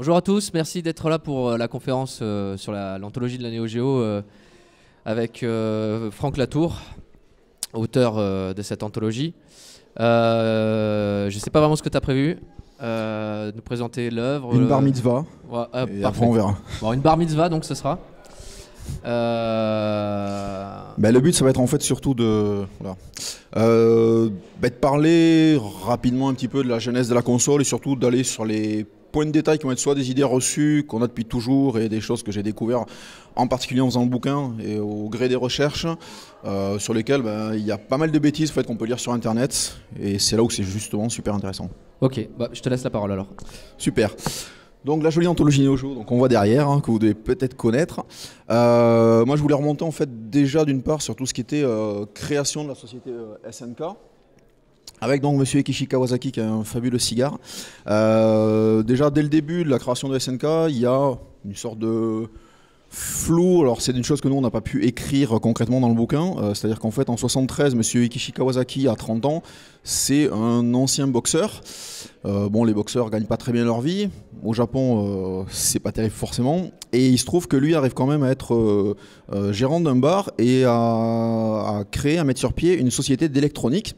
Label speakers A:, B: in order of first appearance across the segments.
A: Bonjour à tous, merci d'être là pour euh, la conférence euh, sur l'anthologie de la NéoGéo euh, avec Franck Latour, auteur de cette anthologie. je ne sais pas vraiment ce que tu as prévu. de nous présenter l'œuvre. Une bar mitzvah. Ouais, après on verra. une bar mitzvah, donc ce sera. Bah, le but, ça va être en fait surtout de, bah, de parler rapidement un petit peu de la jeunesse de la console et surtout d'aller sur les points de détail qui vont être soit des idées reçues qu'on a depuis toujours et des choses que j'ai découvert en particulier en faisant le bouquin et au gré des recherches euh, sur lesquelles ben, il y a pas mal de bêtises fait, qu'on peut lire sur internet et c'est là où c'est justement super intéressant. Ok, bah, je te laisse la parole alors. Super. Donc la jolie anthologie Nojo, donc on voit derrière, hein, que vous devez peut-être connaître. Euh, moi je voulais remonter en fait déjà d'une part sur tout ce qui était euh, création de la société SNK, avec donc Monsieur Ekishi Kawasaki qui a un fabuleux cigare. Euh, déjà dès le début de la création de SNK, il y a une sorte de flou. Alors, c'est une chose que nous, on n'a pas pu écrire concrètement dans le bouquin. Euh, c'est-à-dire qu'en fait, en 73, monsieur Ikishi Kawasaki, à 30 ans, c'est un ancien boxeur. Euh, bon, les boxeurs gagnent pas très bien leur vie. Au Japon, euh, c'est pas terrible forcément. Et il se trouve que lui arrive quand même à être gérant d'un bar et à, créer, à mettre sur pied une société d'électronique.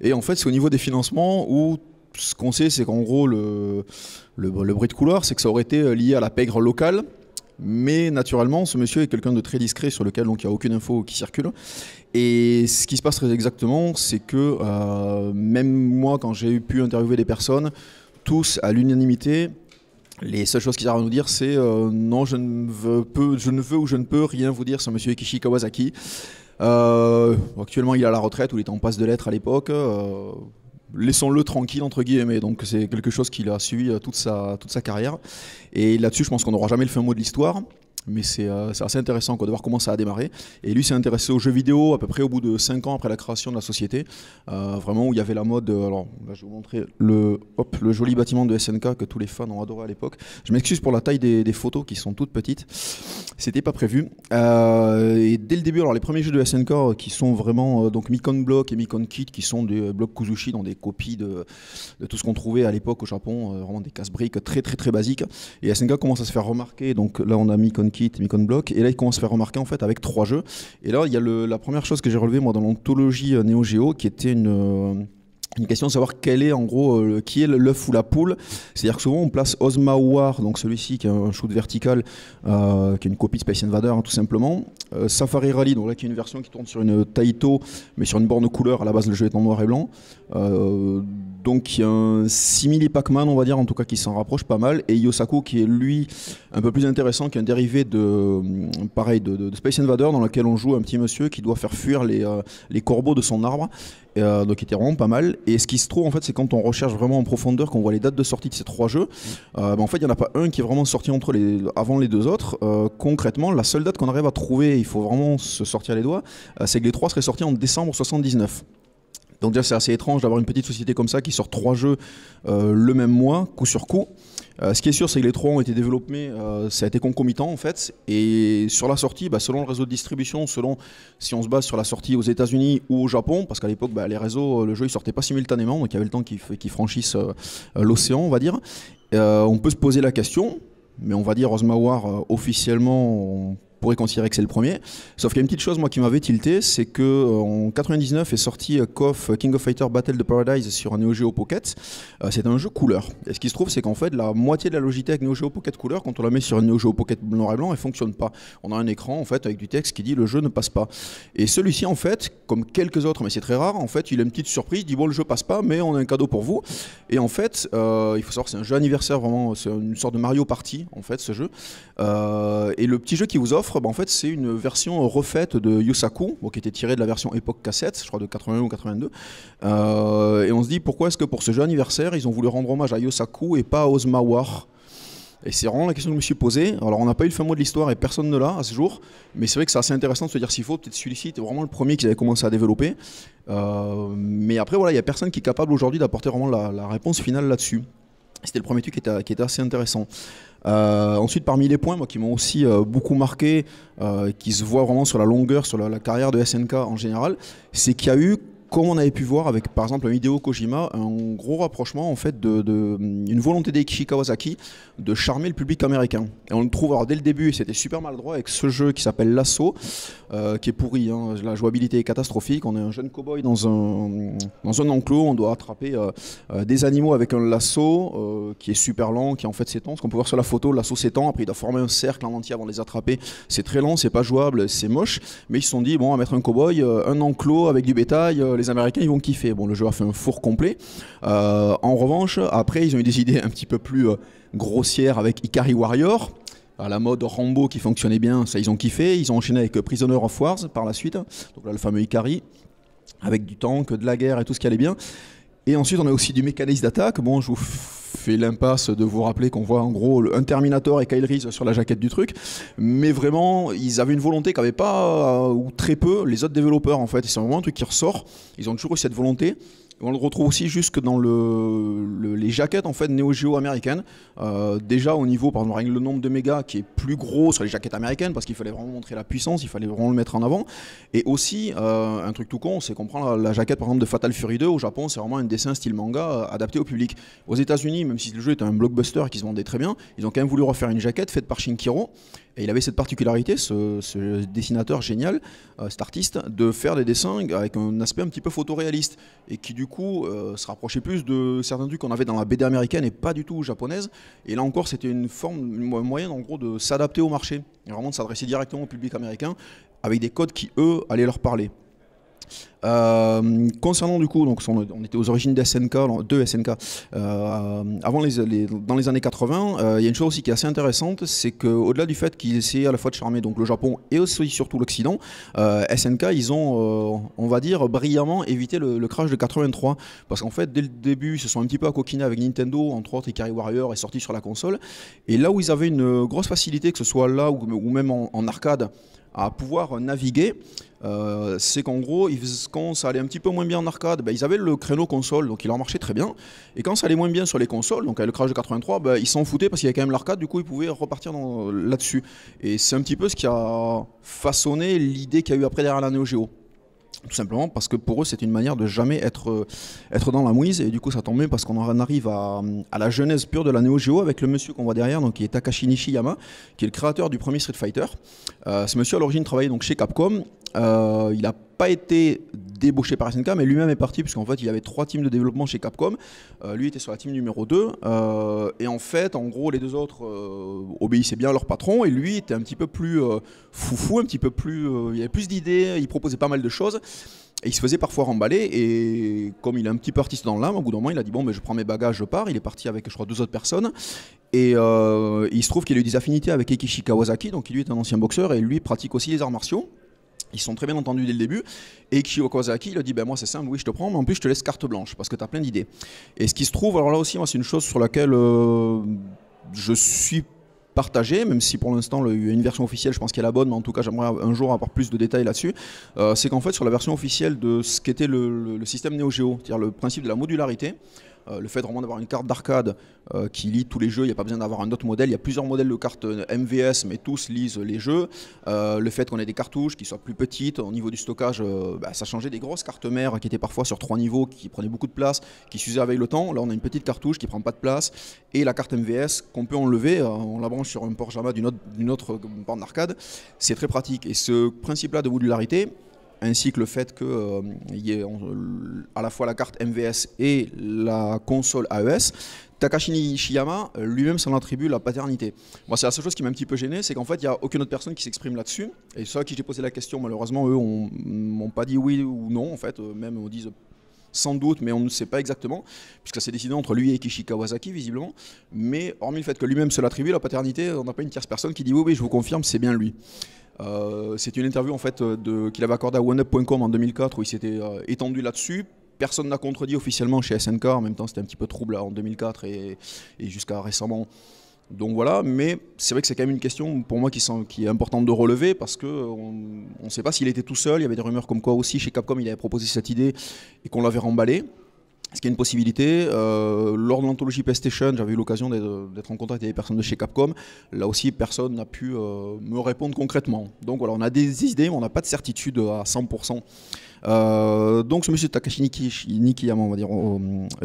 A: Et en fait, c'est au niveau des financements où ce qu'on sait, c'est qu'en gros, le, bruit de couloir, c'est que ça aurait été lié à la pègre locale. Mais naturellement, ce monsieur est quelqu'un de très discret sur lequel il n'y a aucune info qui circule. Et ce qui se passe très exactement, c'est que euh, même moi, quand j'ai pu interviewer des personnes, tous à l'unanimité, les seules choses qu'ils arrivent à nous dire, c'est euh, non, je ne, veux, je ne veux ou je ne peux rien vous dire sur monsieur Ikishi Kawasaki. Euh, actuellement, il est à la retraite ou il est en passe de lettres à l'époque laissons-le tranquille entre guillemets. Donc c'est quelque chose qu'il a suivi euh, toute sa, toute sa carrière. Et là-dessus, je pense qu'on n'aura jamais le fin mot de l'histoire mais euh, c'est assez intéressant quoi, de voir comment ça a démarré. Et lui s'est intéressé aux jeux vidéo à peu près au bout de 5 ans après la création de la société, euh, vraiment où il y avait la mode. Euh, alors là, je vais vous montrer le, le joli bâtiment de SNK que tous les fans ont adoré à l'époque. Je m'excuse pour la taille des, photos qui sont toutes petites, c'était pas prévu. et dès le début, alors les premiers jeux de SNK qui sont vraiment donc Mikon Block et Mikon Kit qui sont des blocs Kuzushi, dans des copies de, de tout ce qu'on trouvait à l'époque au Japon, vraiment des casse-briques très très très basiques. Et SNK commence à se faire remarquer, donc là on a Mikon Kit, Block. Et là, il commence à se faire remarquer en fait avec trois jeux. Et là, il y a le, la première chose que j'ai relevé moi dans l'anthologie euh, Neo Geo, qui était une euh, une question de savoir quel est en gros euh, qui est l'œuf ou la poule. C'est-à-dire que souvent on place osma War, donc celui-ci qui est un shoot vertical, euh, qui est une copie de Space Invader hein, tout simplement. Euh, Safari Rally, donc là qui est une version qui tourne sur une Taito, mais sur une borne couleur. À la base le jeu est en noir et blanc. donc il y a un simili Pac-Man, on va dire en tout cas, qui s'en rapproche pas mal. Et Yosaku qui est lui un peu plus intéressant, qui est un dérivé de pareil de, Space Invader, dans lequel on joue un petit monsieur qui doit faire fuir les, les corbeaux de son arbre euh, donc était vraiment pas mal. Et ce qui se trouve en fait, c'est quand on recherche vraiment en profondeur, qu'on voit les dates de sortie de ces trois jeux, mm. euh, ben, en fait, il n'y en a pas un qui est vraiment sorti entre les, avant les deux autres. Euh, concrètement, la seule date qu'on arrive à trouver, il faut vraiment se sortir les doigts, euh, c'est que les trois seraient sortis en décembre 79. Donc c'est assez étrange d'avoir une petite société comme ça qui sort trois jeux euh, le même mois, coup sur coup. Euh, ce qui est sûr, c'est que les trois ont été développés, euh, ça a été concomitant en fait. Et sur la sortie, bah, selon le réseau de distribution, selon si on se base sur la sortie aux États-Unis ou au Japon, parce qu'à l'époque, bah, les réseaux, le jeu, il sortait pas simultanément, donc il y avait le temps qu'ils franchissent l'océan, on va dire. on peut se poser la question, mais on va dire Osmawar officiellement, on pourrait considérer que c'est le premier. Sauf qu'il y a une petite chose moi qui m'avait tilté, c'est que 1999 euh, en 99 est sorti KOF euh, King of Fighter Battle de Paradise sur un Neo Geo Pocket. Euh, c'est un jeu couleur. Et ce qui se trouve, c'est qu'en fait la moitié de la Logitech Neo Geo Pocket couleur, quand on la met sur un Neo Geo Pocket noir et blanc, elle fonctionne pas. On a un écran en fait avec du texte qui dit le jeu ne passe pas. Et celui-ci en fait, comme quelques autres, mais c'est très rare, en fait, il a une petite surprise, il dit bon le jeu passe pas, mais on a un cadeau pour vous. Et en fait, il faut savoir c'est un jeu anniversaire vraiment, c'est une sorte de Mario Party en fait ce jeu. et le petit jeu qui vous offre bah, en fait, c'est une version refaite de Yusaku, qui était tirée de la version époque cassette, je crois de 81 ou 82. Euh, et on se dit pourquoi est-ce que pour ce jeu anniversaire, ils ont voulu rendre hommage à Yusaku et pas à Osmawar War et c'est vraiment la question que je me suis posée. Alors, on n'a pas eu le fin mois de l'histoire et personne ne l'a à ce jour. Mais c'est vrai que c'est assez intéressant de se dire s'il faut. Peut-être celui-ci était vraiment le premier qu'ils avaient commencé à développer. Euh, mais après, voilà, il n'y a personne qui est capable aujourd'hui d'apporter vraiment la, réponse finale là-dessus. C'était le premier truc qui était, qui était assez intéressant. Euh, ensuite, parmi les points qui m'ont aussi euh, beaucoup marqué, euh, qui se voient vraiment sur la longueur, sur la, la carrière de SNK en général, c'est qu'il y a eu comme on avait pu voir avec par exemple un vidéo Kojima, un gros rapprochement en fait de, une volonté d'Eiichi Kawasaki de charmer le public américain. Et on le trouve dès le début, et c'était super maladroit avec ce jeu qui s'appelle Lasso, euh, qui est pourri. Hein. La jouabilité est catastrophique. On est un jeune cowboy dans un dans un enclos, on doit attraper euh, euh, des animaux avec un lasso qui est super lent, qui en fait s'étend. Ce qu'on peut voir sur la photo, le lasso s'étend. Après, il doit former un cercle en entier avant de les attraper. C'est très lent, c'est pas jouable, c'est moche. Mais ils se sont dit bon, on va mettre un cowboy, un enclos avec du bétail les Américains, ils vont kiffer. Bon, le joueur fait un four complet. Euh, en revanche, après, ils ont eu des idées un petit peu plus euh, grossières avec Ikari Warrior à la mode Rambo qui fonctionnait bien, ça ils ont kiffé, ils ont enchaîné avec Prisoner of Wars par la suite, donc là le fameux Ikari, avec du tank, de la guerre et tout ce qui allait bien. Et ensuite, on a aussi du mécanisme d'attaque. Bon, je vous fais l'impasse de vous rappeler qu'on voit en gros un Terminator et Kyle Reese sur la jaquette du truc. Mais vraiment, ils avaient une volonté qu'avaient pas, euh, ou très peu, les autres développeurs en fait. C'est vraiment un truc qui ressort. Ils ont toujours eu cette volonté on le retrouve aussi jusque dans les jaquettes en fait néo géo américaines. Euh, déjà au niveau, par exemple, le nombre de mégas qui est plus gros sur les jaquettes américaines parce qu'il fallait vraiment montrer la puissance, il fallait vraiment le mettre en avant. Et aussi, euh, un truc tout con, c'est qu'on prend la, jaquette par exemple de Fatal Fury 2 au Japon, c'est vraiment un dessin style manga euh, adapté au public. Aux États-Unis, même si le jeu était un blockbuster et qui se vendait très bien, ils ont quand même voulu refaire une jaquette faite par Shinkiro et il avait cette particularité, ce, dessinateur génial, euh, cet artiste, de faire des dessins avec un aspect un petit peu photoréaliste et qui du coup euh, se rapprochait plus de certains trucs qu'on avait dans la BD américaine et pas du tout japonaise. Et là encore, c'était une forme, un moyen, en gros de s'adapter au marché, et vraiment de s'adresser directement au public américain avec des codes qui eux allaient leur parler. Euh, concernant du coup, donc, on était aux origines de SNK, SNK. Euh, avant les, dans les années 80, euh, il y a une chose aussi qui est assez intéressante, c'est qu'au-delà du fait qu'ils essayaient à la fois de charmer donc, le Japon et aussi surtout l'Occident, SNK, ils ont, on va dire, brillamment évité le, crash de 83. Parce qu'en fait, dès le début, ils se sont un petit peu à coquiner avec Nintendo, entre autres, Ikari Warrior est sorti sur la console. Et là où ils avaient une grosse facilité, que ce soit là ou, ou même en, en arcade, à pouvoir naviguer, euh, c'est qu'en gros, ils, quand ça allait un petit peu moins bien en arcade, ben ils avaient le créneau console, donc il leur marchait très bien. Et quand ça allait moins bien sur les consoles, donc avec le crash de 83, ben, ils s'en foutaient parce qu'il y avait quand même l'arcade, du coup ils pouvaient repartir euh, là-dessus. Et c'est un petit peu ce qui a façonné l'idée qu'il y a eu après derrière la Neo Geo. Tout simplement parce que pour eux, c'est une manière de jamais être, euh, être dans la mouise. Et du coup, ça tombe mieux parce qu'on en arrive euh, à, la genèse pure de la Neo Geo avec le monsieur qu'on voit derrière, donc, qui est Takashi Nishiyama, qui est le créateur du premier Street Fighter. Euh, ce monsieur, à l'origine, travaillait donc chez Capcom euh, il n'a pas été débauché par SNK, mais lui-même est parti, qu'en fait, il avait trois teams de développement chez Capcom. Euh, lui était sur la team numéro 2. Euh, et en fait, en gros, les deux autres obéissaient bien à leur patron. Et lui était un petit peu plus foufou, un petit peu plus. il avait plus d'idées, il proposait pas mal de choses. Et il se faisait parfois remballer. Et comme il est un petit peu artiste dans l'âme, au bout d'un moment, il a dit Bon, mais je prends mes bagages, je pars. Il est parti avec, je crois, deux autres personnes. Et il se trouve qu'il a eu des affinités avec Ekishi Kawasaki. Donc, lui est un ancien boxeur. Et lui pratique aussi les arts martiaux ils sont très bien entendus dès le début. Et Kawasaki il a dit ben Moi, c'est simple, oui, je te prends, mais en plus, je te laisse carte blanche parce que tu as plein d'idées. Et ce qui se trouve, alors là aussi, moi, c'est une chose sur laquelle euh, je suis partagé, même si pour l'instant, il y a une version officielle, je pense qu'elle est la bonne, mais en tout cas, j'aimerais un jour avoir plus de détails là-dessus. Euh, c'est qu'en fait, sur la version officielle de ce qu'était le, le système NeoGeo, c'est-à-dire le principe de la modularité, euh, le fait vraiment d'avoir une carte d'arcade euh, qui lit tous les jeux, il n'y a pas besoin d'avoir un autre modèle. Il y a plusieurs modèles de cartes euh, MVS, mais tous lisent les jeux. le fait qu'on ait des cartouches qui soient plus petites, au niveau du stockage, bah, ça changeait des grosses cartes mères qui étaient parfois sur trois niveaux, qui prenaient beaucoup de place, qui s'usaient avec le temps. Là, on a une petite cartouche qui prend pas de place. Et la carte MVS qu'on peut enlever, on la branche sur un port JAMA d'une autre, autre bande d'arcade. C'est très pratique. Et ce principe-là de modularité, ainsi que le fait qu'il euh, y ait à la fois la carte MVS et la console AES, Takashi Nishiyama euh, lui-même s'en attribue la paternité. Moi, c'est la seule chose qui m'a un petit peu gêné, c'est qu'en fait, il n'y a aucune autre personne qui s'exprime là-dessus. Et ceux à qui j'ai posé la question, malheureusement, eux, m'ont pas dit oui ou non. En fait, euh, même on disent sans doute, mais on ne sait pas exactement, puisque c'est décidé entre lui et Kishi Kawasaki, visiblement. Mais hormis le fait que lui-même se l'attribue, la paternité, on n'a pas une tierce personne qui dit oui, oui, je vous confirme, c'est bien lui. Euh, c'est une interview en fait euh, qu'il avait accordée à OneUp.com en 2004 où il s'était euh, étendu là-dessus personne n'a contredit officiellement chez SNK. En même temps, c'était un petit peu trouble en 2004 et, jusqu'à récemment. Donc voilà, mais c'est vrai que c'est quand même une question pour moi qui, qui est importante de relever parce qu'on ne sait pas s'il était tout seul. Il y avait des rumeurs comme quoi aussi chez Capcom il avait proposé cette idée et qu'on l'avait remballée ce qui est une possibilité. Euh, lors de l'anthologie PlayStation, j'avais eu l'occasion d'être en contact avec des personnes de chez Capcom. Là aussi, personne n'a pu euh, me répondre concrètement. Donc voilà, on a des idées, mais on n'a pas de certitude à 100%. Euh, donc ce monsieur Takashi Nikiyama, on va dire,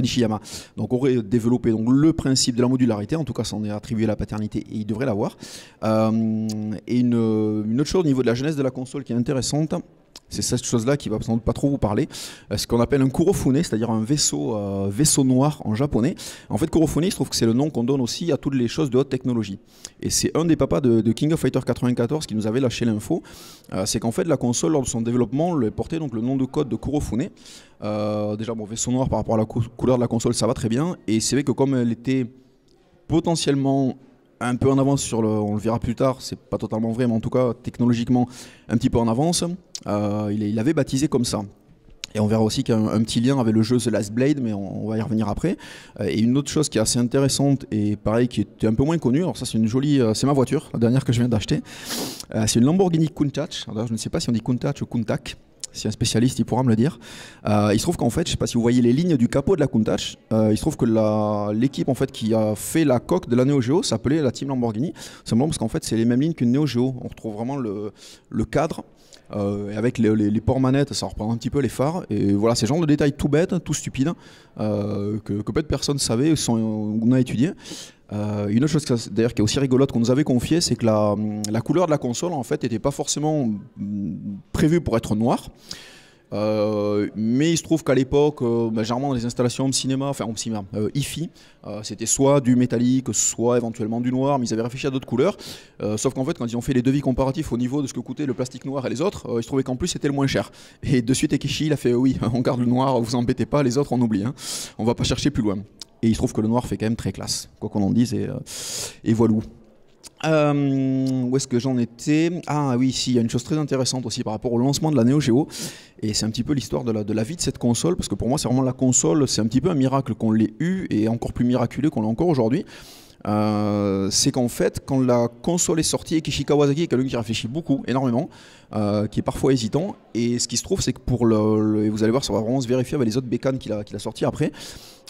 A: Nishiyama, donc aurait développé donc, le principe de la modularité, en tout cas ça est attribué à la paternité et il devrait l'avoir, et une autre chose au niveau de la jeunesse de la console qui est intéressante, c'est cette chose-là qui va sans doute pas trop vous parler. Euh, ce qu'on appelle un kurofune, c'est-à-dire un euh, vaisseau, noir en japonais. En fait, kurofune, je trouve que c'est le nom qu'on donne aussi à toutes les choses de haute technologie. Et c'est un des papas de, King of Fighter 94 qui nous avait lâché l'info. Euh, c'est qu'en fait, la console, lors de son développement, portait donc le nom de code de kurofune. déjà, bon, vaisseau noir par rapport à la couleur de la console, ça va très bien. Et c'est vrai que comme elle était potentiellement un peu en avance sur le, on le verra plus tard, c'est pas totalement vrai, mais en tout cas technologiquement un petit peu en avance. Euh, il, il, avait baptisé comme ça. Et on verra aussi qu'il y a un, petit lien avec le jeu The Last Blade, mais on, va y revenir après. Euh, et une autre chose qui est assez intéressante et pareil qui est un peu moins connue, alors ça c'est une jolie, euh, c'est ma voiture, la dernière que je viens d'acheter. Euh, c'est une Lamborghini Countach. Alors je ne sais pas si on dit Countach ou Countac. Si un spécialiste, il pourra me le dire. il se trouve qu'en fait, je ne sais pas si vous voyez les lignes du capot de la Countach. il se trouve que l'équipe en fait qui a fait la coque de la Neo Geo s'appelait la Team Lamborghini. Simplement parce qu'en fait, c'est les mêmes lignes qu'une Neo Geo. On retrouve vraiment le, le cadre euh, avec les, ports manettes, ça reprend un petit peu les phares. Et voilà, ces genre de détails tout bêtes, tout stupides, euh, que, que peu de personnes savaient, on a étudié. Euh, une autre chose d'ailleurs qui est aussi rigolote qu'on nous avait confié, c'est que la, la, couleur de la console en fait n'était pas forcément prévue pour être noire. Euh, mais il se trouve qu'à l'époque, euh, bah, généralement dans les installations de cinéma, enfin home cinéma, euh, IFI, c'était soit du métallique, soit éventuellement du noir, mais ils avaient réfléchi à d'autres couleurs. sauf qu'en fait, quand ils ont fait les devis comparatifs au niveau de ce que coûtait le plastique noir et les autres, ils se trouvaient qu'en plus c'était le moins cher. Et de suite, Ekishi, il a fait oui, on garde le noir, vous embêtez pas, les autres on oublie, hein. on va pas chercher plus loin. Et il se trouve que le noir fait quand même très classe, quoi qu'on en dise, et, et voilou. Euh, où est-ce que j'en étais Ah oui, si, il y a une chose très intéressante aussi par rapport au lancement de la Neo Geo, et c'est un petit peu l'histoire de la, vie de cette console, parce que pour moi c'est vraiment la console, c'est un petit peu un miracle qu'on l'ait eu, et encore plus miraculeux qu'on l'a encore aujourd'hui. Euh, c'est qu'en fait, quand la console est sortie, et Kawasaki est quelqu'un qui réfléchit beaucoup, énormément, euh, qui est parfois hésitant. Et ce qui se trouve, c'est que pour le, et vous allez voir, ça va vraiment se vérifier avec les autres bécanes qu'il a, qu'il a sorti après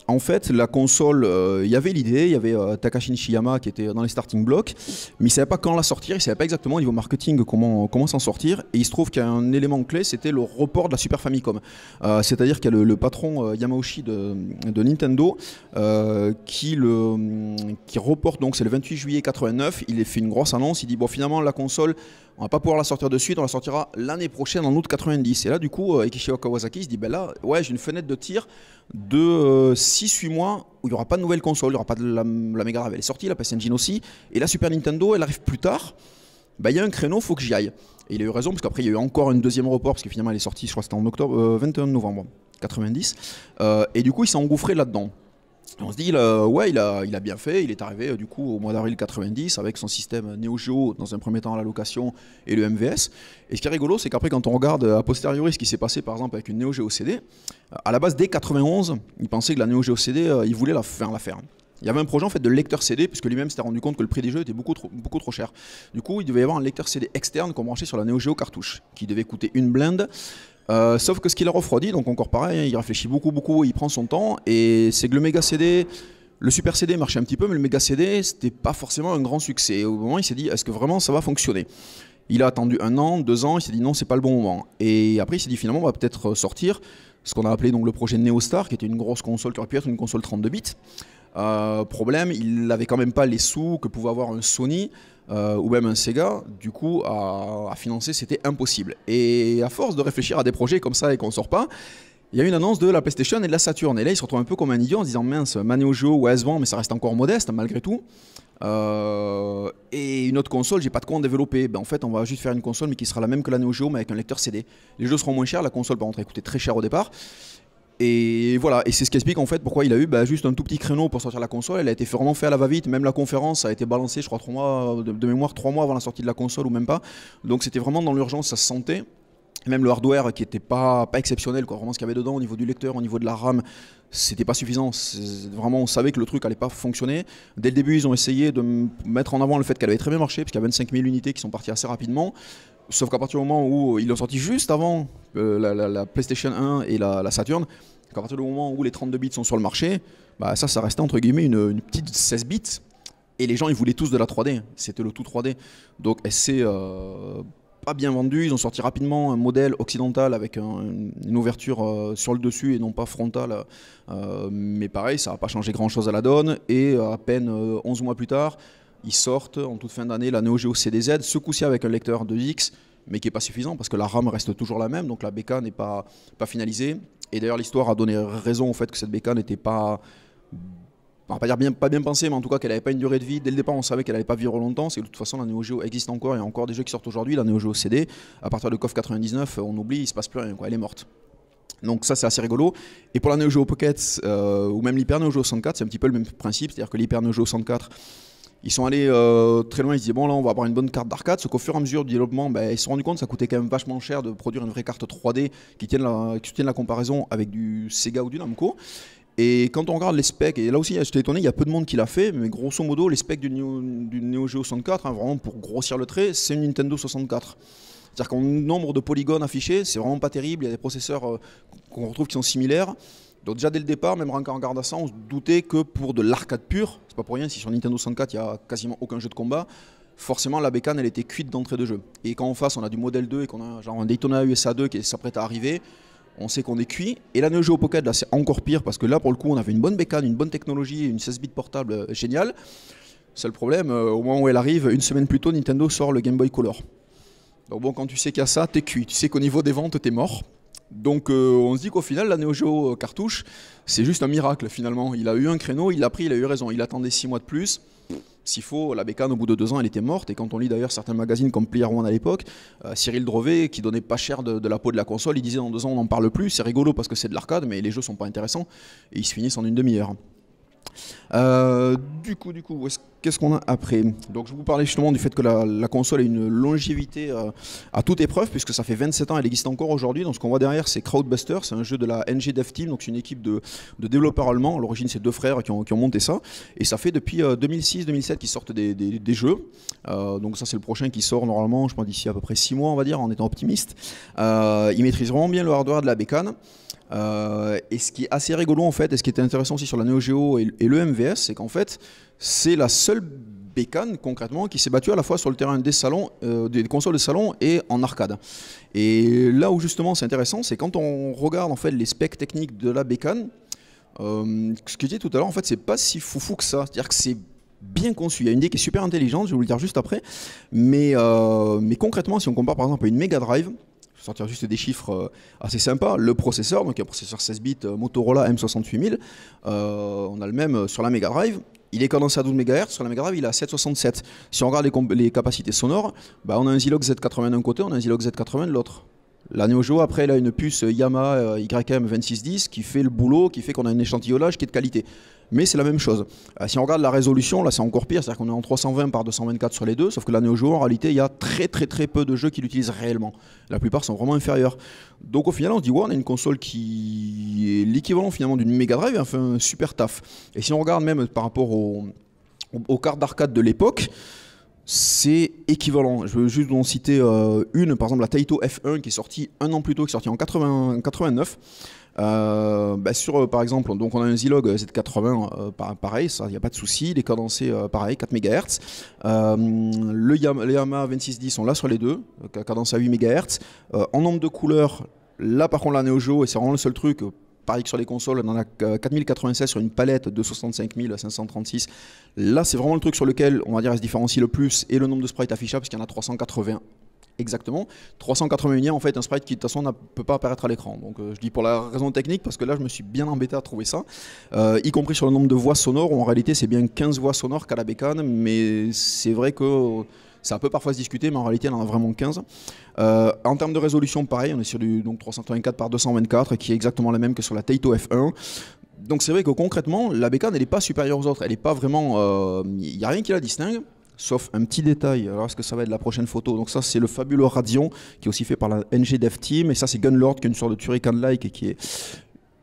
A: en fait, la console, il euh, y avait l'idée, il y avait euh, Takashi Nishiyama qui était dans les starting blocks, mais il ne savait pas quand la sortir, il ne savait pas exactement au niveau marketing comment comment s'en sortir. Et il se trouve qu'il un élément clé, c'était le report de la Super Famicom. Euh, c'est-à-dire qu'il y a le, patron Yamaoshi de, Nintendo qui, le, qui reporte, donc c'est le 28 juillet 89, il fait une grosse annonce, il dit, bon finalement la console on va pas pouvoir la sortir de suite, on la sortira l'année prochaine en août 90. Et là, du coup, Ikishio euh, Kawasaki se dit, ben là, ouais, j'ai une fenêtre de tir de 6-8 euh, mois où il n'y aura pas de nouvelle console, il n'y aura pas de la, Mega Drive, elle est sortie, la PS Engine aussi, et la Super Nintendo, elle arrive plus tard. Bah, il y a un créneau, il faut que j'y aille. Et il a eu raison, parce qu'après, il y a eu encore une deuxième report, parce que finalement, elle est sortie, je crois, c'était en octobre, 21 euh, novembre 90. et du coup, il s'est engouffré là-dedans on se dit, ouais, il a, bien fait. Il est arrivé euh, du coup au mois d'avril 90 avec son système Neo Geo, dans un premier temps à la location et le MVS. Et ce qui est rigolo, c'est qu'après, quand on regarde euh, a posteriori ce qui s'est passé par exemple avec une Neo Geo CD, euh, à la base, dès 91, il pensait que la Neo Geo CD, il voulait la faire. La Il y avait un projet en fait de lecteur CD, puisque lui-même s'était rendu compte que le prix des jeux était beaucoup trop, beaucoup trop cher. Du coup, il devait y avoir un lecteur CD externe qu'on branchait sur la Neo Geo cartouche, qui devait coûter une blinde. Euh, sauf que ce qu'il a refroidi, donc encore pareil, hein, il réfléchit beaucoup, beaucoup, il prend son temps. Et c'est que le méga CD, le super CD marchait un petit peu, mais le méga CD, c'était pas forcément un grand succès. au moment, il s'est dit, est-ce que vraiment ça va fonctionner Il a attendu un an, deux ans, il s'est dit non, c'est pas le bon moment. Et après, il s'est dit finalement, on va peut-être sortir ce qu'on a appelé donc le projet neo star qui était une grosse console qui aurait pu être une console 32 bits. Euh, problème, il n'avait quand même pas les sous que pouvait avoir un Sony. Euh, ou même un Sega, du coup, à, financer, c'était impossible. Et à force de réfléchir à des projets comme ça et qu'on ne sort pas, il y a eu une annonce de la PlayStation et de la Saturn. Et là, ils se retrouvent un peu comme un idiot en se disant mince, Neo Geo ou s mais ça reste encore modeste malgré tout. Euh, et une autre console, j'ai pas de quoi en développer. Ben, en fait, on va juste faire une console, mais qui sera la même que la Neo Geo, mais avec un lecteur CD. Les jeux seront moins chers. La console, par contre, a coûté très cher au départ. Et voilà, et c'est ce qui explique en fait pourquoi il a eu bah, juste un tout petit créneau pour sortir la console. Elle a été vraiment faite à la va-vite. Même la conférence a été balancée, je crois, trois mois de, mémoire, trois mois avant la sortie de la console ou même pas. Donc c'était vraiment dans l'urgence, ça se sentait. Même le hardware qui n'était pas, pas exceptionnel, quoi. vraiment ce qu'il y avait dedans au niveau du lecteur, au niveau de la RAM, c'était pas suffisant. Vraiment, on savait que le truc allait pas fonctionner. Dès le début, ils ont essayé de mettre en avant le fait qu'elle avait très bien marché, parce qu'il y a 25 000 unités qui sont parties assez rapidement. Sauf qu'à partir du moment où ils l'ont sorti juste avant euh, la, PlayStation 1 et la, la Saturn, à partir du moment où les 32 bits sont sur le marché, bah ça, ça restait entre guillemets une, petite 16 bits. Et les gens, ils voulaient tous de la 3D. C'était le tout 3D. Donc SC, s'est euh, pas bien vendu. Ils ont sorti rapidement un modèle occidental avec une ouverture euh, sur le dessus et non pas frontale. Euh, mais pareil, ça n'a pas changé grand-chose à la donne. Et à peine 11 mois plus tard, ils sortent en toute fin d'année la Neo Geo CDZ, ce coup-ci avec un lecteur de X, mais qui n'est pas suffisant parce que la RAM reste toujours la même, donc la BK n'est pas, pas finalisée. Et d'ailleurs, l'histoire a donné raison au fait que cette bécane n'était pas. On va pas dire bien, pas bien pensée, mais en tout cas qu'elle n'avait pas une durée de vie. Dès le départ, on savait qu'elle n'allait pas vivre longtemps. C'est de toute façon, la Neo Geo existe encore. Il y a encore des jeux qui sortent aujourd'hui. La Neo Geo CD, à partir de KOF 99, on oublie, il se passe plus rien. Quoi. Elle est morte. Donc ça c'est assez rigolo. Et pour la Neo Geo Pocket euh, ou même l'Hyper Neo Geo 64, c'est un petit peu le même principe, c'est-à-dire que l'Hyper Neo Geo 64 ils sont allés euh, très loin, ils se disaient bon là on va avoir une bonne carte d'arcade, Ce qu'au fur et à mesure du développement, ben, ils se sont rendus compte que ça coûtait quand même vachement cher de produire une vraie carte 3D qui tienne la, qui la comparaison avec du Sega ou du Namco. Et quand on regarde les specs, et là aussi j'étais étonné, il y a peu de monde qui l'a fait, mais grosso modo les specs du Neo, du Neo Geo 64, hein, vraiment pour grossir le trait, c'est une Nintendo 64. C'est-à-dire qu'en nombre de polygones affichés, c'est vraiment pas terrible, il y a des processeurs euh, qu'on retrouve qui sont similaires. Donc déjà dès le départ, même en regardant ça, on se doutait que pour de l'arcade pure, c'est pas pour rien si sur Nintendo 64 il n'y a quasiment aucun jeu de combat, forcément la bécane elle était cuite d'entrée de jeu. Et quand en face on a du modèle 2 et qu'on a genre un Daytona USA 2 qui s'apprête à arriver, on sait qu'on est cuit. Et la Neo au Pocket là c'est encore pire parce que là pour le coup on avait une bonne bécane, une bonne technologie, une 16 bits portable géniale. Euh, géniale. Seul problème, euh, au moment où elle arrive, une semaine plus tôt, Nintendo sort le Game Boy Color. Donc bon, quand tu sais qu'il y a ça, t'es cuit. Tu sais qu'au niveau des ventes, t'es mort. Donc euh, on se dit qu'au final, la Neo Geo cartouche, c'est juste un miracle finalement. Il a eu un créneau, il l'a pris, il a eu raison. Il attendait six mois de plus. S'il faut, la bécane, au bout de deux ans, elle était morte. Et quand on lit d'ailleurs certains magazines comme Player One à l'époque, euh, Cyril Drevet, qui donnait pas cher de, la peau de la console, il disait dans deux ans, on n'en parle plus. C'est rigolo parce que c'est de l'arcade, mais les jeux sont pas intéressants. Et ils se finissent en une demi-heure. Euh, du coup, du coup, qu'est-ce qu'on a après Donc, je vous parlais justement du fait que la, console a une longévité euh, à toute épreuve, puisque ça fait 27 ans, elle existe encore aujourd'hui. Donc, ce qu'on voit derrière, c'est Crowdbuster, c'est un jeu de la NG Dev Team, donc c'est une équipe de, développeurs allemands. À l'origine, c'est deux frères qui ont, monté ça. Et ça fait depuis 2006-2007 euh, qu'ils sortent des, jeux. donc, ça, c'est le prochain qui sort normalement, je pense, d'ici à peu près 6 mois, on va dire, en étant optimiste. ils maîtriseront bien le hardware de la bécane. Euh, et ce qui est assez rigolo en fait, et ce qui était intéressant aussi sur la Neo Geo et, le MVS, c'est qu'en fait, c'est la seule bécane concrètement qui s'est battue à la fois sur le terrain des salons, euh, des consoles de salon et en arcade. Et là où justement c'est intéressant, c'est quand on regarde en fait les specs techniques de la bécane, euh, ce que je disais tout à l'heure, en fait, c'est pas si foufou que ça. C'est-à-dire que c'est bien conçu. Il y a une idée qui est super intelligente, je vais vous le dire juste après. Mais, mais concrètement, si on compare par exemple à une Mega Drive, sortir juste des chiffres euh, assez sympas. Le processeur, donc un processeur 16 bits euh, Motorola M68000, euh, on a le même sur la Mega Drive. Il est cadencé à 12 MHz, sur la Mega Drive il est à 767. Si on regarde les, capacités sonores, bah, on a un Zilog Z80 d'un côté, on a un Zilog Z80 de l'autre. La Neo Geo, après, elle a une puce Yamaha YM2610 qui fait le boulot, qui fait qu'on a un échantillonnage qui est de qualité mais c'est la même chose. Euh, si on regarde la résolution, là c'est encore pire, c'est-à-dire qu'on est en 320 par 224 sur les deux, sauf que la Neo Geo en réalité il y a très très très peu de jeux qui l'utilisent réellement. La plupart sont vraiment inférieurs. Donc au final on se dit ouais on a une console qui est l'équivalent finalement d'une Mega Drive, enfin un super taf. Et si on regarde même par rapport aux, cartes d'arcade de l'époque, c'est équivalent. Je veux juste en citer euh, une, par exemple la Taito F1 qui est sortie un an plus tôt, qui est sortie en 89. Euh, bah sur, euh, par exemple, donc on a un Zilog euh, Z80, euh, pareil, il n'y a pas de souci, il est cadencé pareil, 4 MHz. le les Yamaha 2610 sont là sur les deux, cadence à 8 MHz. en nombre de couleurs, là par contre, la Neo Geo, et c'est vraiment le seul truc, pareil que sur les consoles, on en a 4096 sur une palette de 65 536. Là, c'est vraiment le truc sur lequel, on va dire, elle se différencie le plus et le nombre de sprites affichables, parce qu'il y en a 380. Exactement. 381 en fait, un sprite qui de toute façon ne peut pas apparaître à l'écran. Donc euh, je dis pour la raison technique parce que là je me suis bien embêté à trouver ça, euh, y compris sur le nombre de voix sonores. Où en réalité c'est bien 15 voix sonores qu'à la bécane, mais c'est vrai que ça peut parfois se discuter, mais en réalité, elle en a vraiment 15. Euh, en termes de résolution, pareil, on est sur du donc, 384 par 224, qui est exactement la même que sur la Taito F1. Donc c'est vrai que concrètement, la bécane, elle n'est pas supérieure aux autres. Elle n'est pas vraiment... Il n'y a rien qui la distingue sauf un petit détail. Alors, est-ce que ça va être la prochaine photo Donc, ça, c'est le fabuleux Radion, qui est aussi fait par la NG Dev Team. Et ça, c'est Gunlord, qui est une sorte de Turrican-like et qui est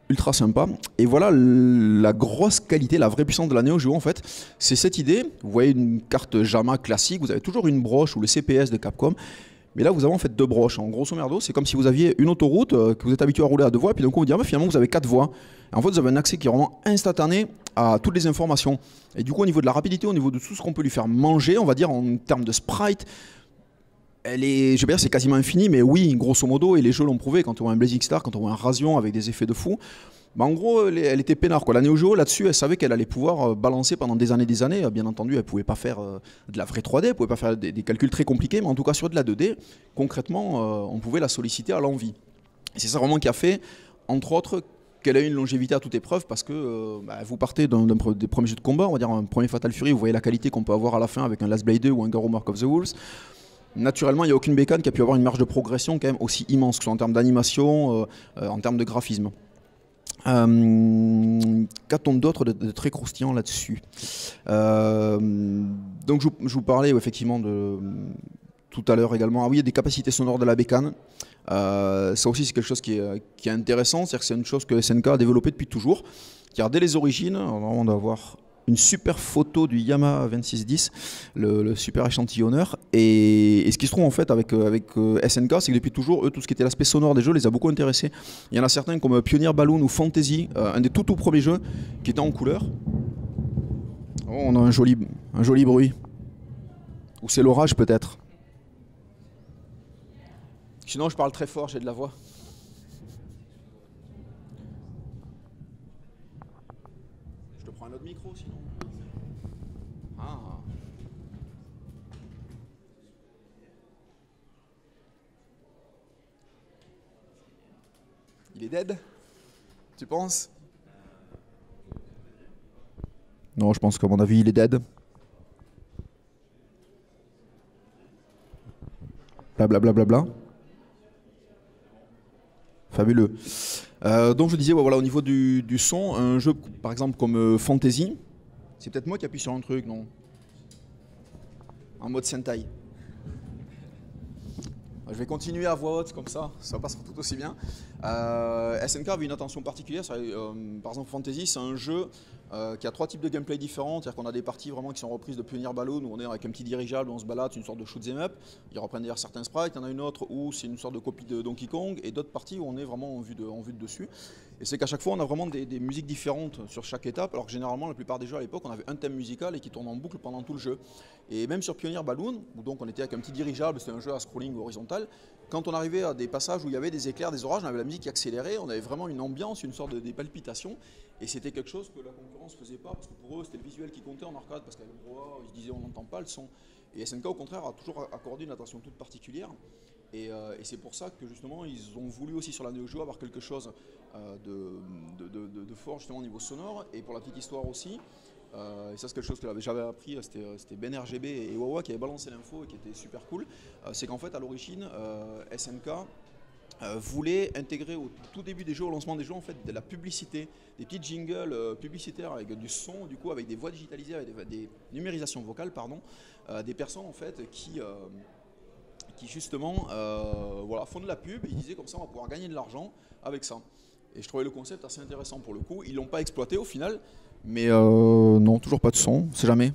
A: ultra sympa. Et voilà la grosse qualité, la vraie puissance de la Neo Geo en fait. C'est cette idée. Vous voyez une carte JAMA classique, vous avez toujours une broche ou le CPS de Capcom. Mais là, vous avez en fait deux broches. En grosso merdo, c'est comme si vous aviez une autoroute euh, que vous êtes habitué à rouler à deux voies, puis d'un coup, vous dit ah, finalement, vous avez quatre voies. en fait, vous avez un accès qui est vraiment instantané à toutes les informations. Et du coup, au niveau de la rapidité, au niveau de tout ce qu'on peut lui faire manger, on va dire en termes de sprite, elle est, je dire, c'est quasiment infini, mais oui, grosso modo, et les jeux l'ont prouvé, quand on voit un Blazing Star, quand on voit un Razion avec des effets de fou, bah, en gros, elle, était peinard. Quoi. La Neo Geo, là-dessus, elle savait qu'elle allait pouvoir euh, balancer pendant des années des années. Bien entendu, elle ne pouvait pas faire euh, de la vraie 3D, elle ne pouvait pas faire des, calculs très compliqués, mais en tout cas, sur de la 2D, concrètement, euh, on pouvait la solliciter à l'envie. C'est ça vraiment qui a fait, entre autres, qu'elle a eu une longévité à toute épreuve parce que bah, vous partez d'un des premiers jeux de combat, on va dire un premier Fatal Fury, vous voyez la qualité qu'on peut avoir à la fin avec un Last Blade 2 ou un Garou Mark of the Wolves. Naturellement, il n'y a aucune bécane qui a pu avoir une marge de progression quand même aussi immense, que ce soit en termes d'animation, en termes de graphisme. Euh, Qu'attendent d'autres de, de, très croustillants là-dessus euh, Donc je, vous parlais effectivement de tout à l'heure également. Ah oui, il y a des capacités sonores de la bécane. Euh, ça aussi c'est quelque chose qui est, qui est intéressant, c'est-à-dire que c'est une chose que SNK a développée depuis toujours. Car dès les origines, on doit avoir une super photo du Yamaha 2610, le, le super échantillonneur. Et, ce qui se trouve en fait avec, euh, avec euh, SNK, c'est que depuis toujours, eux, tout ce qui était l'aspect sonore des jeux les a beaucoup intéressés. Il y en a certains comme Pioneer Balloon ou Fantasy, euh, un des tout tout premiers jeux qui était en couleur. Oh, on a un joli, un joli bruit. Ou c'est l'orage peut-être. Sinon, je parle très fort, j'ai de la voix. Il est dead Tu penses Non, je pense qu'à mon avis, il est dead. Blablabla. Bla, bla, bla, Fabuleux. Euh, donc je disais, voilà, au niveau du, son, un jeu par exemple comme euh, Fantasy, c'est peut-être moi qui appuie sur un truc, non En mode Sentai. Je vais continuer à voix haute comme ça, ça passera tout aussi bien. Euh, SNK avait une attention particulière. Euh, par exemple, Fantasy, c'est un jeu euh, qui a trois types de gameplay différents. C'est-à-dire qu'on a des parties vraiment qui sont reprises de Pioneer Ballon, où on est avec un petit dirigeable, on se balade, c'est une sorte de shoot up. Ils reprennent d'ailleurs certains sprites. Il y en a une autre où c'est une sorte de copie de Donkey Kong, et d'autres parties où on est vraiment en vue de, en vue de dessus. Et c'est qu'à chaque fois, on a vraiment des, musiques différentes sur chaque étape, alors que généralement, la plupart des jeux à l'époque, on avait un thème musical et qui tourne en boucle pendant tout le jeu. Et même sur Pioneer Balloon, où donc on était avec un petit dirigeable, c'était un jeu à scrolling horizontal, quand on arrivait à des passages où il y avait des éclairs, des orages, on avait la musique accélérée, on avait vraiment une ambiance, une sorte de des palpitations. Et c'était quelque chose que la concurrence faisait pas, parce que pour eux, c'était le visuel qui comptait en arcade, parce qu'avec le droit, ils disaient on n'entend pas le son. Et SNK, au contraire, a toujours accordé une attention toute particulière. Euh, et, c'est pour ça que justement, ils ont voulu aussi sur la Neo Geo avoir quelque chose euh, de, fort justement au niveau sonore. Et pour la petite histoire aussi, euh, et ça c'est quelque chose que j'avais appris, c'était Ben RGB et Wawa qui avaient balancé l'info et qui était super cool, c'est qu'en fait à l'origine, SNK euh, voulait intégrer au tout début des jeux, au lancement des jeux, en fait, de la publicité, des petits jingles euh, publicitaires avec du son, du coup, avec des voix digitalisées, avec des, numérisations vocales, pardon, euh, des personnes en fait qui qui justement voilà, font de la pub ils disaient comme ça on va pouvoir gagner de l'argent avec ça. Et je trouvais le concept assez intéressant pour le coup. Ils l'ont pas exploité au final, mais non, toujours pas de son, c'est jamais.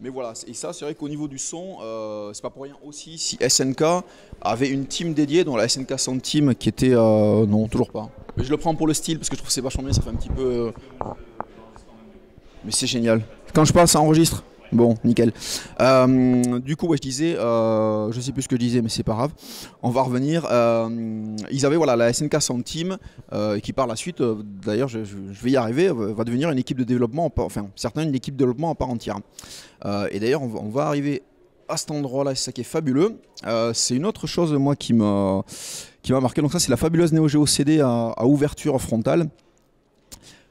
A: Mais voilà, et ça, c'est vrai qu'au niveau du son, euh, c'est pas pour rien aussi si SNK avait une team dédiée, dont la SNK Sound Team, qui était. Euh, non, toujours pas. Mais je le prends pour le style, parce que je trouve que c'est vachement bien, ça fait un petit peu. Euh, Mais c'est génial. Quand je parle, ça enregistre. Bon, nickel. Euh, du coup, je disais, euh, je sais plus ce que je disais, mais c'est pas grave. On va revenir. Euh, ils avaient voilà la SNK Centime, qui par la suite, d'ailleurs, je, vais y arriver, va devenir une équipe de développement, enfin, certains une équipe de développement à part entière. et d'ailleurs, on, va arriver à cet endroit-là, c'est ça qui est fabuleux. c'est une autre chose, moi, qui m'a qui m'a marqué. Donc ça, c'est la fabuleuse Neo Geo CD à, ouverture frontale.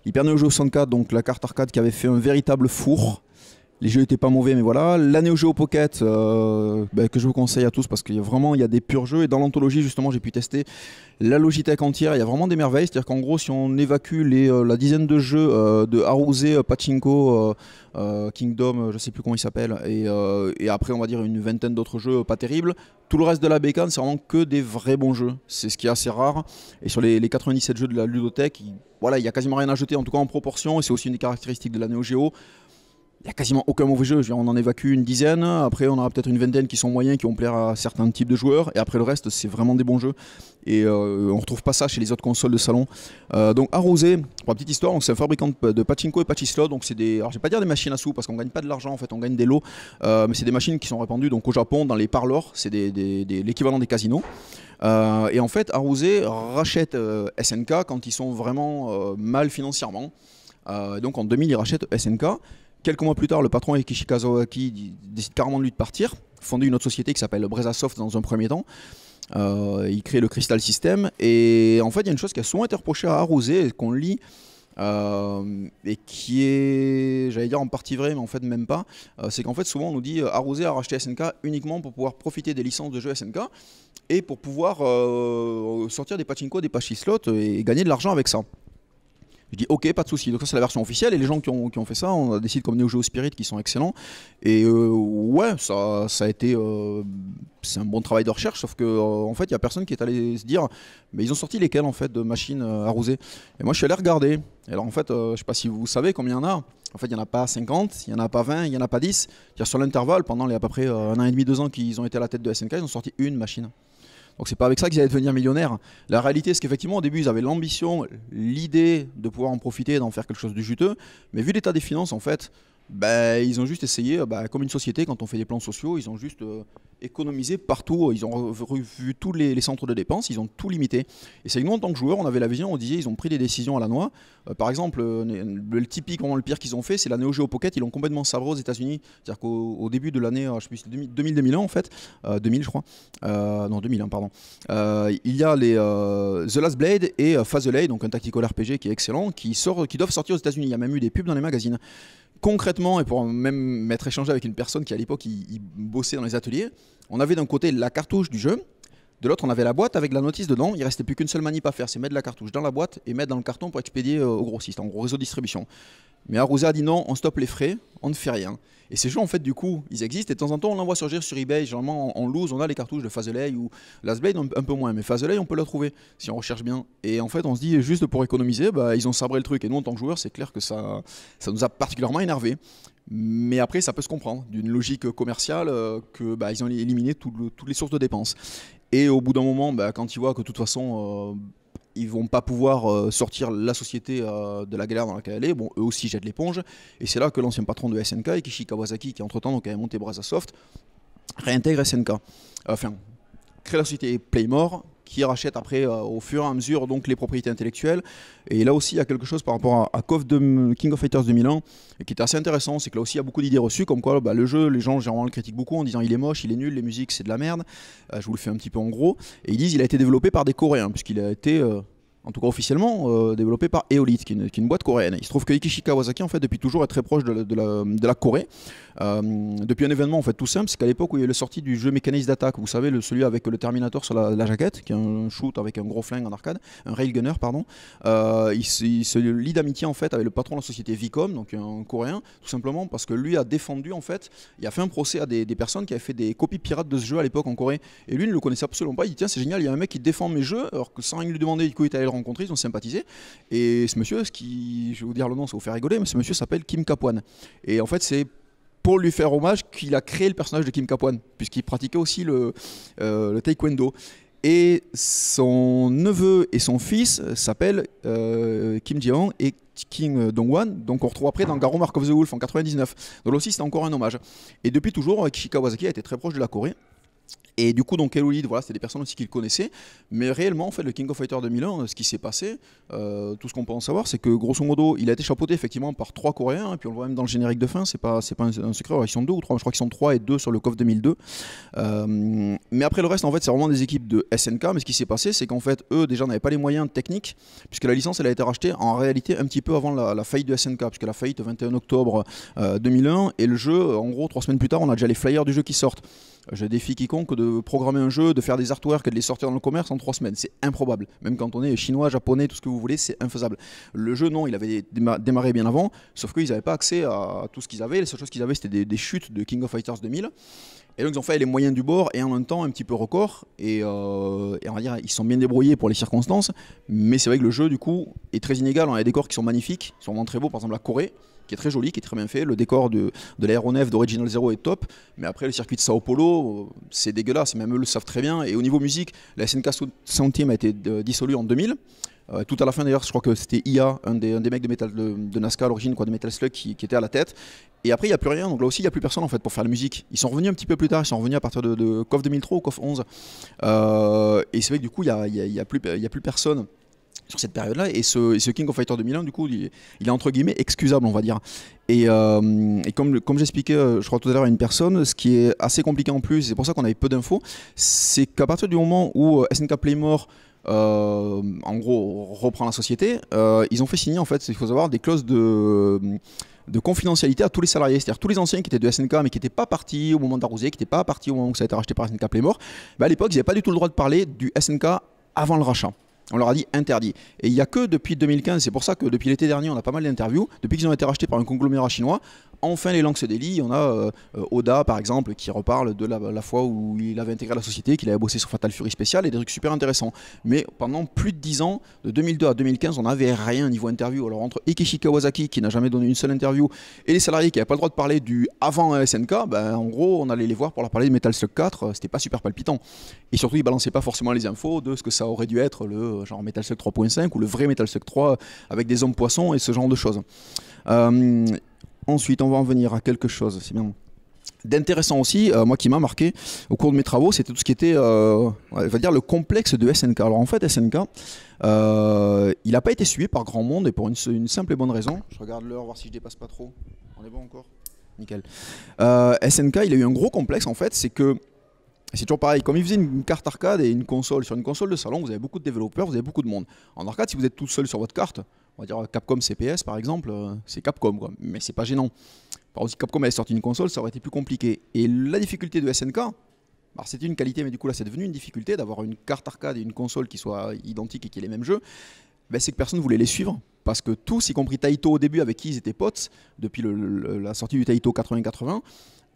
A: Hyper Neo Geo 64, donc la carte arcade qui avait fait un véritable four. Les jeux n'étaient pas mauvais, mais voilà. L'année au jeu Pocket, euh, ben, que je vous conseille à tous parce qu'il y a vraiment il y a des purs jeux. Et dans l'anthologie, justement, j'ai pu tester la Logitech entière. Il y a vraiment des merveilles. C'est-à-dire qu'en gros, si on évacue euh, la dizaine de jeux euh, de Haruze, Pachinko, Kingdom, je ne sais plus comment il s'appelle, et, après, on va dire une vingtaine d'autres jeux pas terribles, tout le reste de la bécane, c'est vraiment que des vrais bons jeux. C'est ce qui est assez rare. Et sur les, 97 jeux de la ludothèque, il, voilà, il n'y a quasiment rien à jeter, en tout cas en proportion. Et c'est aussi une des caractéristiques de la Neo Geo il n'y a quasiment aucun mauvais jeu. Je on en évacue une dizaine. Après, on aura peut-être une vingtaine qui sont moyens, qui vont plaire à certains types de joueurs. Et après, le reste, c'est vraiment des bons jeux. Et euh, on ne retrouve pas ça chez les autres consoles de salon. Euh, donc, Arrosé, pour la petite histoire, c'est un fabricant de pachinko et pachislot, Donc, c'est des. Alors, vais pas dire des machines à sous parce qu'on ne gagne pas de l'argent, en fait, on gagne des lots. Euh, mais c'est des machines qui sont répandues donc, au Japon, dans les parlors. C'est l'équivalent des casinos. et en fait, Arrosé rachète SNK quand ils sont vraiment mal financièrement. donc, en 2000, ils rachètent SNK. Quelques mois plus tard, le patron Akishi Kazawaki décide carrément de lui de partir, fonde une autre société qui s'appelle Soft dans un premier temps. Euh, il crée le Crystal System et en fait, il y a une chose qui a souvent été reprochée à et qu'on lit. Euh, et qui est, j'allais dire en partie vrai, mais en fait même pas, euh, c'est qu'en fait souvent on nous dit euh, a racheté SNK uniquement pour pouvoir profiter des licences de jeux SNK et pour pouvoir sortir des pachinko, des pachislots et, et gagner de l'argent avec ça. Je dis ok, pas de souci. Donc ça c'est la version officielle et les gens qui ont, fait ça, on a décidé comme Neo Geo Spirit qui sont excellents. Et euh, ouais, ça, ça a été euh, c'est un bon travail de recherche, sauf que euh, en fait il n'y a personne qui est allé se dire mais ils ont sorti lesquels en fait de machines arrosées Et moi je suis allé regarder. Et alors en fait, je sais pas si vous savez combien il y en a. En fait, il n'y en a pas 50, il n'y en a pas 20, il n'y en a pas 10. Sur l'intervalle, pendant les à peu près un an et demi, deux ans qu'ils ont été à la tête de SNK, ils ont sorti une machine. Donc c'est pas avec ça qu'ils allaient devenir millionnaires. La réalité, c'est qu'effectivement, au début, ils avaient l'ambition, l'idée de pouvoir en profiter d'en faire quelque chose de juteux. Mais vu l'état des finances, en fait, ben, ils ont juste essayé, euh, bah, comme une société, quand on fait des plans sociaux, ils ont juste euh, économisé partout. Ils ont revu tous les, centres de dépenses, ils ont tout limité. Et c'est que nous, en tant que joueurs, on avait la vision, on disait, ils ont pris des décisions à la noix. Euh, par exemple, le typique, le pire qu'ils ont fait, c'est la Neo Geo Pocket. Ils l'ont complètement sabré aux États-Unis. C'est-à-dire qu'au début de l'année, je sais plus, 2000-2001 en fait, 2000, je crois. non, 2001, pardon. il y a les The Last Blade et Phase donc un tactical RPG qui est excellent, qui, sort, qui doivent sortir aux États-Unis. Il y a même eu des pubs dans les magazines concrètement, et pour même m'être échangé avec une personne qui à l'époque y bossait dans les ateliers, on avait d'un côté la cartouche du jeu, de l'autre on avait la boîte avec la notice dedans. Il restait plus qu'une seule manip à faire, c'est mettre la cartouche dans la boîte et mettre dans le carton pour expédier euh, au grossiste, en gros réseau de distribution. Mais Arousa a dit non, on stoppe les frais, on ne fait rien. Et ces jeux, en fait, du coup, ils existent. Et de temps en temps, on voit surgir sur eBay. Généralement, en, lose, on a les cartouches de Fazelei ou Last un, un peu moins. Mais Fazelei on peut la trouver si on recherche bien. Et en fait, on se dit, juste pour économiser, bah, ils ont sabré le truc. Et nous, en tant que joueurs, c'est clair que ça, ça nous a particulièrement énervé. Mais après, ça peut se comprendre d'une logique commerciale qu'ils euh, que bah, ils ont éliminé toutes les sources de dépenses. Et au bout d'un moment, bah, quand ils voient que de toute façon, euh, ils vont pas pouvoir euh, sortir la société euh, de la galère dans laquelle elle est. Bon, eux aussi jettent l'éponge. Et c'est là que l'ancien patron de SNK, Kishi Kawasaki, qui entre-temps donc, avait monté soft réintègre SNK. Enfin, crée la société Playmore, qui rachètent après euh, au fur et à mesure donc les propriétés intellectuelles. Et là aussi, il y a quelque chose par rapport à, de King of Fighters de Milan qui est assez intéressant, c'est que là aussi il y a beaucoup d'idées reçues comme quoi bah, le jeu, les gens généralement le critiquent beaucoup en disant il est moche, il est nul, les musiques c'est de la merde. Euh, je vous le fais un petit peu en gros. Et ils disent il a été développé par des Coréens puisqu'il a été euh, en tout cas officiellement, euh, développé par Eolite, qui est, une, boîte coréenne. Il se trouve que Ikishi Kawasaki, en fait, depuis toujours, est très proche de la, Corée. Euh, depuis un événement, en fait, tout simple, c'est qu'à l'époque où il y a eu la sortie du jeu mécanisme d'attaque, vous savez, le, celui avec le Terminator sur la, jaquette, qui est un shoot avec un gros flingue en arcade, un railgunner, pardon, euh, il, se lie d'amitié, en fait, avec le patron de la société Vicom, donc un coréen, tout simplement parce que lui a défendu, en fait, il a fait un procès à des, personnes qui avaient fait des copies pirates de ce jeu à l'époque en Corée. Et lui, il ne le connaissait absolument pas. Il dit, tiens, c'est génial, il y a un mec qui défend mes jeux, alors que sans rien lui demander, du coup, il est allé le rencontré, ils ont sympathisé. Et ce monsieur, ce qui, je vais vous dire le nom, ça vous fait rigoler, mais ce monsieur s'appelle Kim Kapwan. Et en fait, c'est pour lui faire hommage qu'il a créé le personnage de Kim Kapoan, puisqu'il pratiquait aussi le, euh, le taekwondo et son neveu et son fils s'appellent euh, Kim ji et Kim Dongwan donc on retrouve après dans Garo Mark of the Wolf en 99. Donc là aussi c'est encore un hommage. Et depuis toujours, Kishi Kawasaki a été très proche de la Corée, et du coup, donc Elulid voilà, c'était des personnes aussi qu'il connaissaient Mais réellement, en fait, le King of Fighters 2001, ce qui s'est passé, euh, tout ce qu'on peut en savoir, c'est que grosso modo, il a été chapeauté effectivement par trois Coréens. Et puis on le voit même dans le générique de fin, c'est pas, c'est pas un, secret, ils sont deux ou trois, je crois qu'ils sont trois et deux sur le KOF 2002. Euh, mais après le reste, en fait, c'est vraiment des équipes de SNK. Mais ce qui s'est passé, c'est qu'en fait, eux, déjà, n'avaient pas les moyens techniques, puisque la licence, elle a été rachetée en réalité un petit peu avant la, faillite de SNK, puisque la faillite 21 octobre 2001. Euh, et le jeu, en gros, trois semaines plus tard, on a déjà les flyers du jeu qui sortent. Je défie quiconque que de programmer un jeu, de faire des artworks et de les sortir dans le commerce en trois semaines. C'est improbable. Même quand on est chinois, japonais, tout ce que vous voulez, c'est infaisable. Le jeu, non, il avait démarré bien avant, sauf qu'ils n'avaient pas accès à tout ce qu'ils avaient. La seule chose qu'ils avaient, c'était des, chutes de King of Fighters 2000. Et donc ils ont fait les moyens du bord et en même temps un petit peu record. Euh, et, on va dire ils sont bien débrouillés pour les circonstances. Mais c'est vrai que le jeu du coup est très inégal. On a des décors qui sont magnifiques, qui sont vraiment très beaux. Par exemple la Corée, qui est très joli, qui est très bien fait. Le décor de, de l'aéronef d'Original Zero est top. Mais après, le circuit de Sao Paulo, euh, c'est dégueulasse. Même eux le savent très bien. Et au niveau musique, la SNK Sound Team a été euh, dissolue en 2000. Euh, tout à la fin d'ailleurs, je crois que c'était IA, un des, un des, mecs de, metal, de, NASCAR à l'origine, de Metal Slug, qui, était à la tête. Et après, il n'y a plus rien. Donc là aussi, il n'y a plus personne en fait pour faire la musique. Ils sont revenus un petit peu plus tard. Ils sont revenus à partir de, de KOF 2003 ou KOF 11. et c'est vrai que du coup, il n'y a, a plus personne sur cette période-là. Et ce, King of Fighter 2001, du coup, il, est entre guillemets excusable, on va dire. Et, euh, comme, j'expliquais, euh, je crois tout à l'heure à une personne, ce qui est assez compliqué en plus, c'est pour ça qu'on avait peu d'infos, c'est qu'à partir du moment où euh, SNK Playmore en gros reprend la société, ils ont fait signer en fait, il faut savoir, des clauses de, confidentialité à tous les salariés, c'est-à-dire tous les anciens qui étaient de SNK mais qui n'étaient pas partis au moment d'arroser, qui n'étaient pas partis au moment où ça a été racheté par SNK Playmore, bah, à l'époque ils n'avaient pas du tout le droit de parler du SNK avant le rachat. On leur a dit interdit. Et il n'y a que depuis 2015, c'est pour ça que depuis l'été dernier, on a pas mal d'interviews, depuis qu'ils ont été rachetés par un conglomérat chinois, enfin les langues se délient. On a euh, Oda, par exemple, qui reparle de la, fois où il avait intégré la société, qu'il avait bossé sur Fatal Fury spécial et des trucs super intéressants. Mais pendant plus de dix ans, de 2002 à 2015, on n'avait rien niveau interview. Alors entre Ikechi Kawasaki, qui n'a jamais donné une seule interview, et les salariés qui n'avaient pas le droit de parler du avant SNK, ben, en gros, on allait les voir pour leur parler de Metal Slug 4. Euh, c'était pas super palpitant. Et surtout, ils balançaient pas forcément les infos de ce que ça aurait dû être le euh, genre Metal Slug 3.5 ou le vrai Metal Slug 3 avec des hommes poissons et ce genre de choses. Ensuite, on va en venir à quelque chose, d'intéressant aussi, euh, moi qui m'a marqué au cours de mes travaux, c'était tout ce qui était, euh, dire, le complexe de SNK. Alors en fait, SNK, euh, il n'a pas été suivi par grand monde et pour une, simple et bonne raison. Je regarde l'heure, voir si je dépasse pas trop. On est bon encore Nickel. SNK, il a eu un gros complexe en fait, c'est que c'est toujours pareil, comme il faisait une carte arcade et une console, sur une console de salon, vous avez beaucoup de développeurs, vous avez beaucoup de monde. En arcade, si vous êtes tout seul sur votre carte, on va dire Capcom CPS par exemple, euh, c'est Capcom quoi, mais c'est pas gênant. Par contre, si Capcom avait sorti une console, ça aurait été plus compliqué. Et la difficulté de SNK, alors c'était une qualité, mais du coup là c'est devenu une difficulté d'avoir une carte arcade et une console qui soient identiques et qui aient les mêmes jeux, ben, c'est que personne ne voulait les suivre. Parce que tous, y compris Taito au début avec qui ils étaient potes, depuis la sortie du Taito 80-80,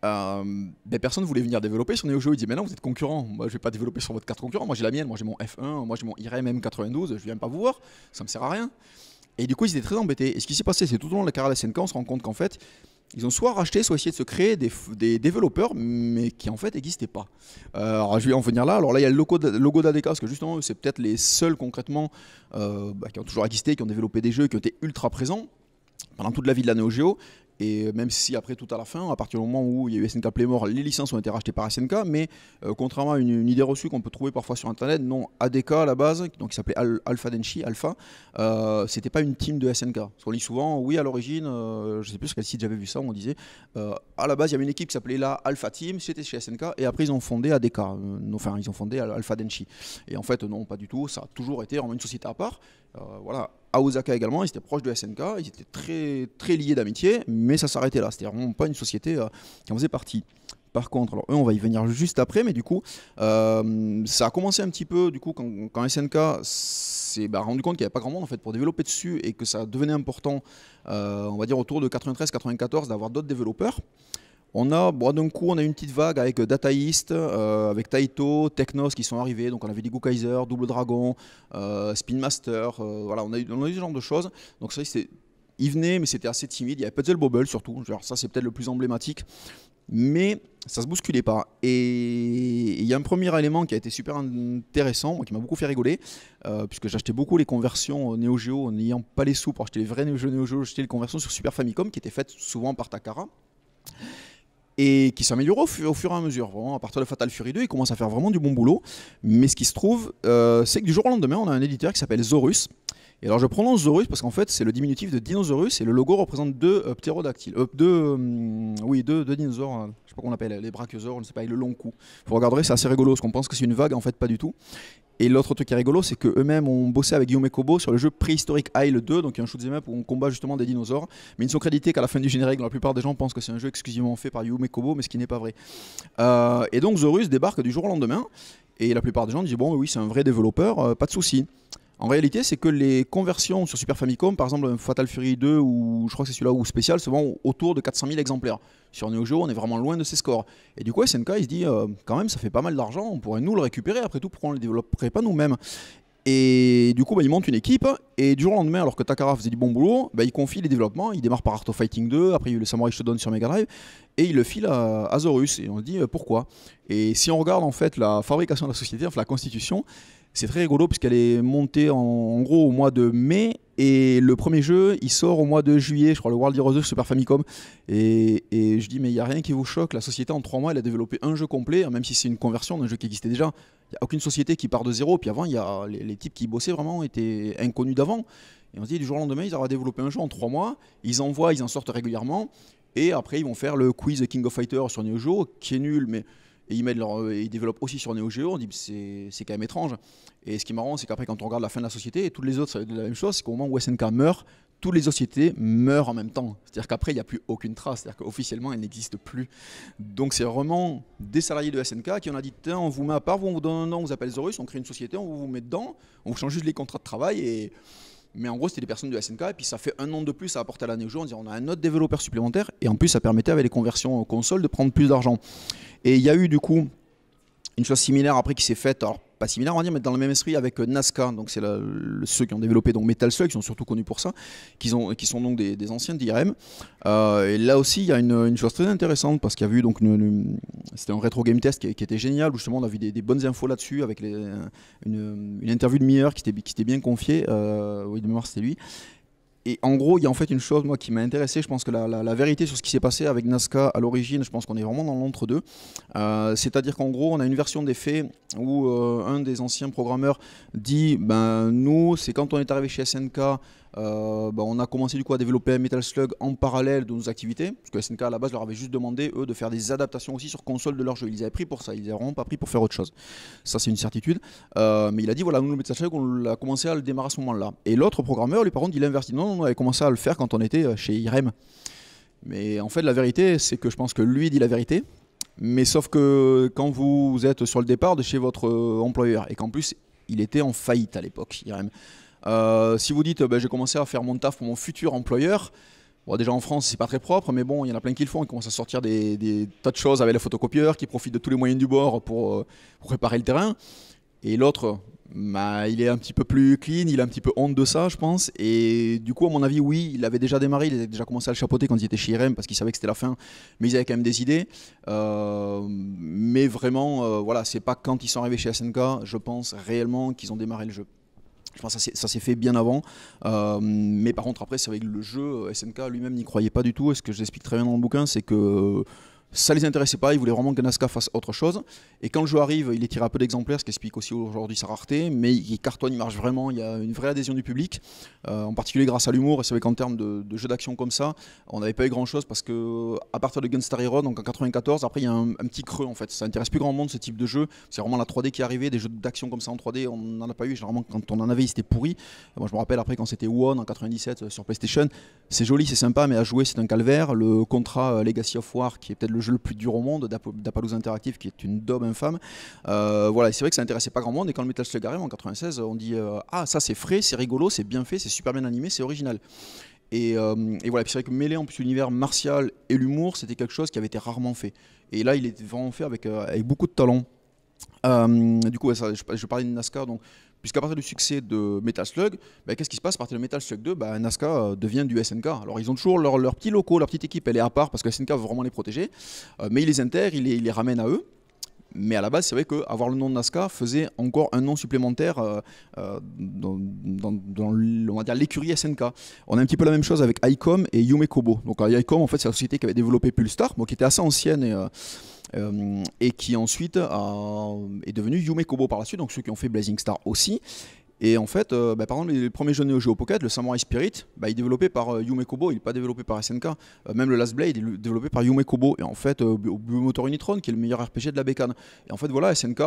A: euh, ben personne voulait venir développer sur Neo-Geo. Ils disaient, mais non, vous êtes concurrent. Moi, je vais pas développer sur votre carte concurrent. Moi, j'ai la mienne. Moi, j'ai mon F1. Moi, j'ai mon IRM 92 Je viens pas vous voir. Ça me sert à rien. Et du coup, ils étaient très embêtés. Et ce qui s'est passé, c'est tout au long de la carrière de SNK, on se rend compte qu'en fait, ils ont soit racheté, soit essayé de se créer des, développeurs, mais qui en fait n'existaient pas. Euh, alors je vais en venir là. Alors là, il y a le logo, logo d'ADK, parce que justement, c'est peut-être les seuls concrètement euh, bah, qui ont toujours existé, qui ont développé des jeux, qui ont été ultra présents pendant toute la vie de la Neo et même si après tout à la fin, à partir du moment où il y a eu SNK Playmore, les licences ont été rachetées par SNK, mais euh, contrairement à une, idée reçue qu'on peut trouver parfois sur Internet, non, ADK à la base, donc qui s'appelait Alpha Denshi, Alpha, euh, c'était pas une team de SNK. Parce qu'on lit souvent, oui, à l'origine, euh, je sais plus sur quel site j'avais vu ça, on disait, à la base, il y avait une équipe qui s'appelait la Alpha Team, c'était chez SNK, et après ils ont fondé ADK, enfin ils ont fondé Alpha Denshi. Et en fait, non, pas du tout, ça a toujours été vraiment une société à part. voilà, a Osaka également, ils étaient proches de SNK, ils étaient très, très liés d'amitié, mais ça s'arrêtait là. C'était vraiment pas une société euh, qui en faisait partie. Par contre, alors eux, on va y venir juste après, mais du coup, euh, ça a commencé un petit peu, du coup, quand, SNK s'est bah, rendu compte qu'il n'y avait pas grand monde en fait pour développer dessus et que ça devenait important, euh, on va dire autour de 93-94, d'avoir d'autres développeurs. On a, d'un coup, on a une petite vague avec euh, Data East, euh, avec Taito, Technos qui sont arrivés. Donc, on avait des Kaiser, Double Dragon, euh, Spin Master. voilà, on a, eu, ce genre de choses. Donc, ça, c'est. Ils mais c'était assez timide. Il y avait Puzzle Bobble surtout. Genre, ça, c'est peut-être le plus emblématique. Mais ça se bousculait pas. Et il y a un premier élément qui a été super intéressant, qui m'a beaucoup fait rigoler, puisque j'achetais beaucoup les conversions Neo Geo, n'ayant pas les sous pour acheter les vrais jeux Neo Geo, j'achetais les conversions sur Super Famicom, qui étaient faites souvent par Takara et qui s'améliore au, fur et à mesure. Vraiment, à partir de Fatal Fury 2, il commence à faire vraiment du bon boulot. Mais ce qui se trouve, euh, c'est que du jour au lendemain, on a un éditeur qui s'appelle Zorus. Et alors je prononce Zorus parce qu'en fait c'est le diminutif de Dinosaurus et le logo représente deux euh, ptérodactyles, euh, deux, oui deux, dinosaures, je sais pas on appelle les brachiosaures, on ne sait pas, et le long cou. Vous regarderez, c'est assez rigolo, parce qu'on pense que c'est une vague, en fait pas du tout. Et l'autre truc qui est rigolo, c'est qu'eux-mêmes ont bossé avec Guillaume Kobo sur le jeu préhistorique Isle 2, donc un shoot'em up où on combat justement des dinosaures. Mais ils ne sont crédités qu'à la fin du générique. la plupart des gens pensent que c'est un jeu exclusivement fait par Guillaume Kobo, mais ce qui n'est pas vrai. Euh, et donc Zorus débarque du jour au lendemain. Et la plupart des gens disent Bon, oui, c'est un vrai développeur, euh, pas de souci. En réalité, c'est que les conversions sur Super Famicom, par exemple Fatal Fury 2 ou je crois que c'est celui-là ou spécial, se vendent autour de 400 000 exemplaires. Sur Neo Geo, on est vraiment loin de ces scores. Et du coup, SNK, il se dit euh, quand même, ça fait pas mal d'argent, on pourrait nous le récupérer. Après tout, pourquoi on ne le développerait pas nous-mêmes et du coup, bah, il monte une équipe. Et du jour au lendemain, alors que Takara faisait du bon boulot, bah, il confie les développements. Il démarre par Art of Fighting 2. Après, il y a eu le Samurai Shodown sur Mega Drive. Et il le file à, Zorus, Et on se dit euh, pourquoi. Et si on regarde en fait la fabrication de la société, enfin la constitution, c'est très rigolo puisqu'elle est montée en, gros au mois de mai et le premier jeu il sort au mois de juillet, je crois le World Heroes 2 Super Famicom. Et, et je dis mais il n'y a rien qui vous choque, la société en trois mois elle a développé un jeu complet, hein, même si c'est une conversion d'un jeu qui existait déjà. Il n'y a aucune société qui part de zéro. Puis avant, y a les, types qui bossaient vraiment étaient inconnus d'avant. Et on se dit du jour au lendemain ils auront développé un jeu en trois mois, ils envoient, ils en sortent régulièrement. Et après, ils vont faire le quiz King of Fighters sur Neo Geo, qui est nul, mais et euh, ils, développent aussi sur Neo On dit c'est quand même étrange. Et ce qui est marrant, c'est qu'après, quand on regarde la fin de la société, et toutes les autres, c'est la même chose c'est qu'au moment où SNK meurt, toutes les sociétés meurent en même temps. C'est-à-dire qu'après, il n'y a plus aucune trace. C'est-à-dire qu'officiellement, elles n'existent plus. Donc, c'est vraiment des salariés de SNK qui ont a dit Tiens, on vous met à part, vous, on vous donne un nom, on vous appelle Zorus, on crée une société, on vous met dedans, on vous change juste les contrats de travail et mais en gros, c'était des personnes de SNK. Et puis ça fait un an de plus, à apporter à l'année au jour. On a un autre développeur supplémentaire. Et en plus, ça permettait avec les conversions consoles de prendre plus d'argent. Et il y a eu du coup une chose similaire après qui s'est faite pas similaire, on va dire, mais dans le même esprit avec euh, Nascar, donc c'est ceux qui ont développé donc Metal Slug, qui sont surtout connus pour ça, qui, ont, qui sont donc des, anciens d'IRM. Euh, et là aussi, il y a une, chose très intéressante parce qu'il y a eu donc c'était un rétro game test qui, était génial, où justement on a vu des, bonnes infos là-dessus avec une, interview de Mihir qui était, qui était bien confiée, euh, oui de mémoire c'était lui, et en gros, il y a en fait une chose moi qui m'a intéressé. Je pense que la, vérité sur ce qui s'est passé avec Nazca à l'origine, je pense qu'on est vraiment dans l'entre-deux. Euh, c'est-à-dire qu'en gros, on a une version des faits où euh, un des anciens programmeurs dit ben nous, c'est quand on est arrivé chez SNK, euh, bah, on a commencé du coup à développer un Metal Slug en parallèle de nos activités, parce que SNK à la base leur avait juste demandé eux de faire des adaptations aussi sur console de leur jeu. Ils les avaient pris pour ça, ils n'avaient pas pris pour faire autre chose. Ça c'est une certitude. Euh, mais il a dit voilà, nous Metal Slug on a commencé à le démarrer à ce moment-là. Et l'autre programmeur lui par contre il a inversé. Non, on avait commencé à le faire quand on était euh, chez IREM. Mais en fait la vérité c'est que je pense que lui dit la vérité. Mais sauf que quand vous êtes sur le départ de chez votre employeur et qu'en plus il était en faillite à l'époque, IREM. Euh, si vous dites, euh, ben, j'ai commencé à faire mon taf pour mon futur employeur, déjà en France, c'est pas très propre, mais bon, il y en a plein qui le font. Ils commencent à sortir des, tas de choses avec les photocopieurs, qui profitent de tous les moyens du bord pour, euh, préparer le terrain. Et l'autre, ben, il est un petit peu plus clean, il a un petit peu honte de ça, je pense. Et du coup, à mon avis, oui, il avait déjà démarré, il avait déjà commencé à le chapeauter quand il était chez IRM parce qu'il savait que c'était la fin, mais il avait quand même des idées. mais vraiment, voilà, c'est pas quand ils sont arrivés chez SNK, je pense réellement qu'ils ont démarré le jeu. Je pense que ça s'est fait bien avant. Euh, mais par contre, après, c'est avec le jeu, euh, SNK lui-même n'y croyait pas du tout. Et ce que j'explique très bien dans le bouquin, c'est que euh, ça les intéressait pas, ils voulaient vraiment que Nasca fasse autre chose. Et quand le jeu arrive, il est tiré à peu d'exemplaires, ce qui explique aussi aujourd'hui sa rareté, mais il cartonne, il marche vraiment, il y a une vraie adhésion du public, euh, en particulier grâce à l'humour. Et c'est vrai qu'en termes de, jeux d'action comme ça, on n'avait pas eu grand chose parce que à partir de Gunstar Hero, donc en 94, après il y a un, petit creux en fait. Ça intéresse plus grand monde ce type de jeu. C'est vraiment la 3D qui est arrivée, des jeux d'action comme ça en 3D, on n'en a pas eu. Généralement, quand on en avait, c'était pourri. Moi je me rappelle après quand c'était One en 97 euh, sur PlayStation, c'est joli, c'est sympa, mais à jouer c'est un calvaire. Le contrat euh, Legacy of War, qui est peut-être le le plus dur au monde d'apalouse Interactive, qui est une daube infâme. Euh, voilà, c'est vrai que ça intéressait pas grand monde. Et quand le Metal Slug arrive en 96, on dit euh, Ah, ça c'est frais, c'est rigolo, c'est bien fait, c'est super bien animé, c'est original. Et, voilà, euh, et, voilà, c'est vrai que mêler en plus l'univers martial et l'humour, c'était quelque chose qui avait été rarement fait. Et là, il est vraiment fait avec, avec beaucoup de talent. du coup, je, je, parlais de NASCAR, donc Puisqu'à partir du succès de Metal Slug, bah, qu'est-ce qui se passe à partir de Metal Slug 2 bah, euh, devient du SNK. Alors ils ont toujours leur petit locaux, leur petite équipe, elle est à part parce que SNK veut vraiment les protéger, euh, mais ils les intègrent, les, ils les ramènent à eux. Mais à la base, c'est vrai qu'avoir le nom de NASCAR faisait encore un nom supplémentaire euh, euh, dans, dans, l'écurie SNK. On a un petit peu la même chose avec ICOM et Yume Kobo. Donc ICOM, euh, en fait, c'est la société qui avait développé Pulstar, bon, qui était assez ancienne et qui ensuite est devenue Yume Kobo par la suite, donc ceux qui ont fait Blazing Star aussi. Et en fait, euh, bah, par exemple, les premiers jeux Neo Geo Pocket, le Samurai Spirit, bah, il est développé par euh, Yume Kobo, il n'est pas développé par SNK. Euh, même le Last Blade, il est développé par Yume Kobo. Et en fait, au Motor Unitron, qui est le meilleur RPG de la bécane. Et en fait, voilà, SNK,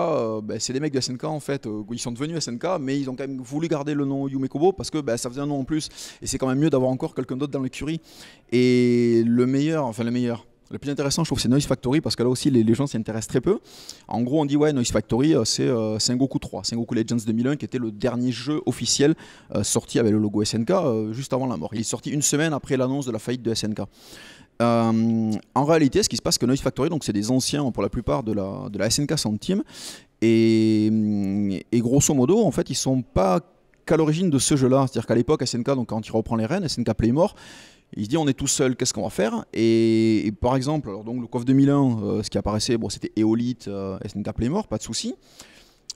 A: bah, c'est les mecs de SNK, en fait. ils sont devenus SNK, mais ils ont quand même voulu garder le nom Yume Kobo parce que ça faisait un nom en plus. Et c'est quand même mieux d'avoir encore quelqu'un d'autre dans l'écurie. Et le meilleur, enfin, le meilleur le plus intéressant, je trouve, c'est Noise Factory parce que là aussi, les, gens s'y intéressent très peu. En gros, on dit ouais, Noise Factory, euh, c'est euh, Sengoku 3, Sengoku Legends 2001, qui était le dernier jeu officiel euh, sorti avec le logo SNK juste avant la mort. Il est sorti une semaine après l'annonce de la faillite de SNK. en réalité, ce qui se passe, c'est que Noise Factory, donc c'est des anciens pour la plupart de la, de la SNK Sound Team, et, grosso modo, en fait, ils sont pas qu'à l'origine de ce jeu-là. C'est-à-dire qu'à l'époque, SNK, donc quand il reprend les rênes, SNK Playmore, il se dit on est tout seul, qu'est-ce qu'on va faire et, par exemple, donc le COF 2001, euh, ce qui apparaissait, bon, c'était Eolite, SNK Playmore, pas de souci.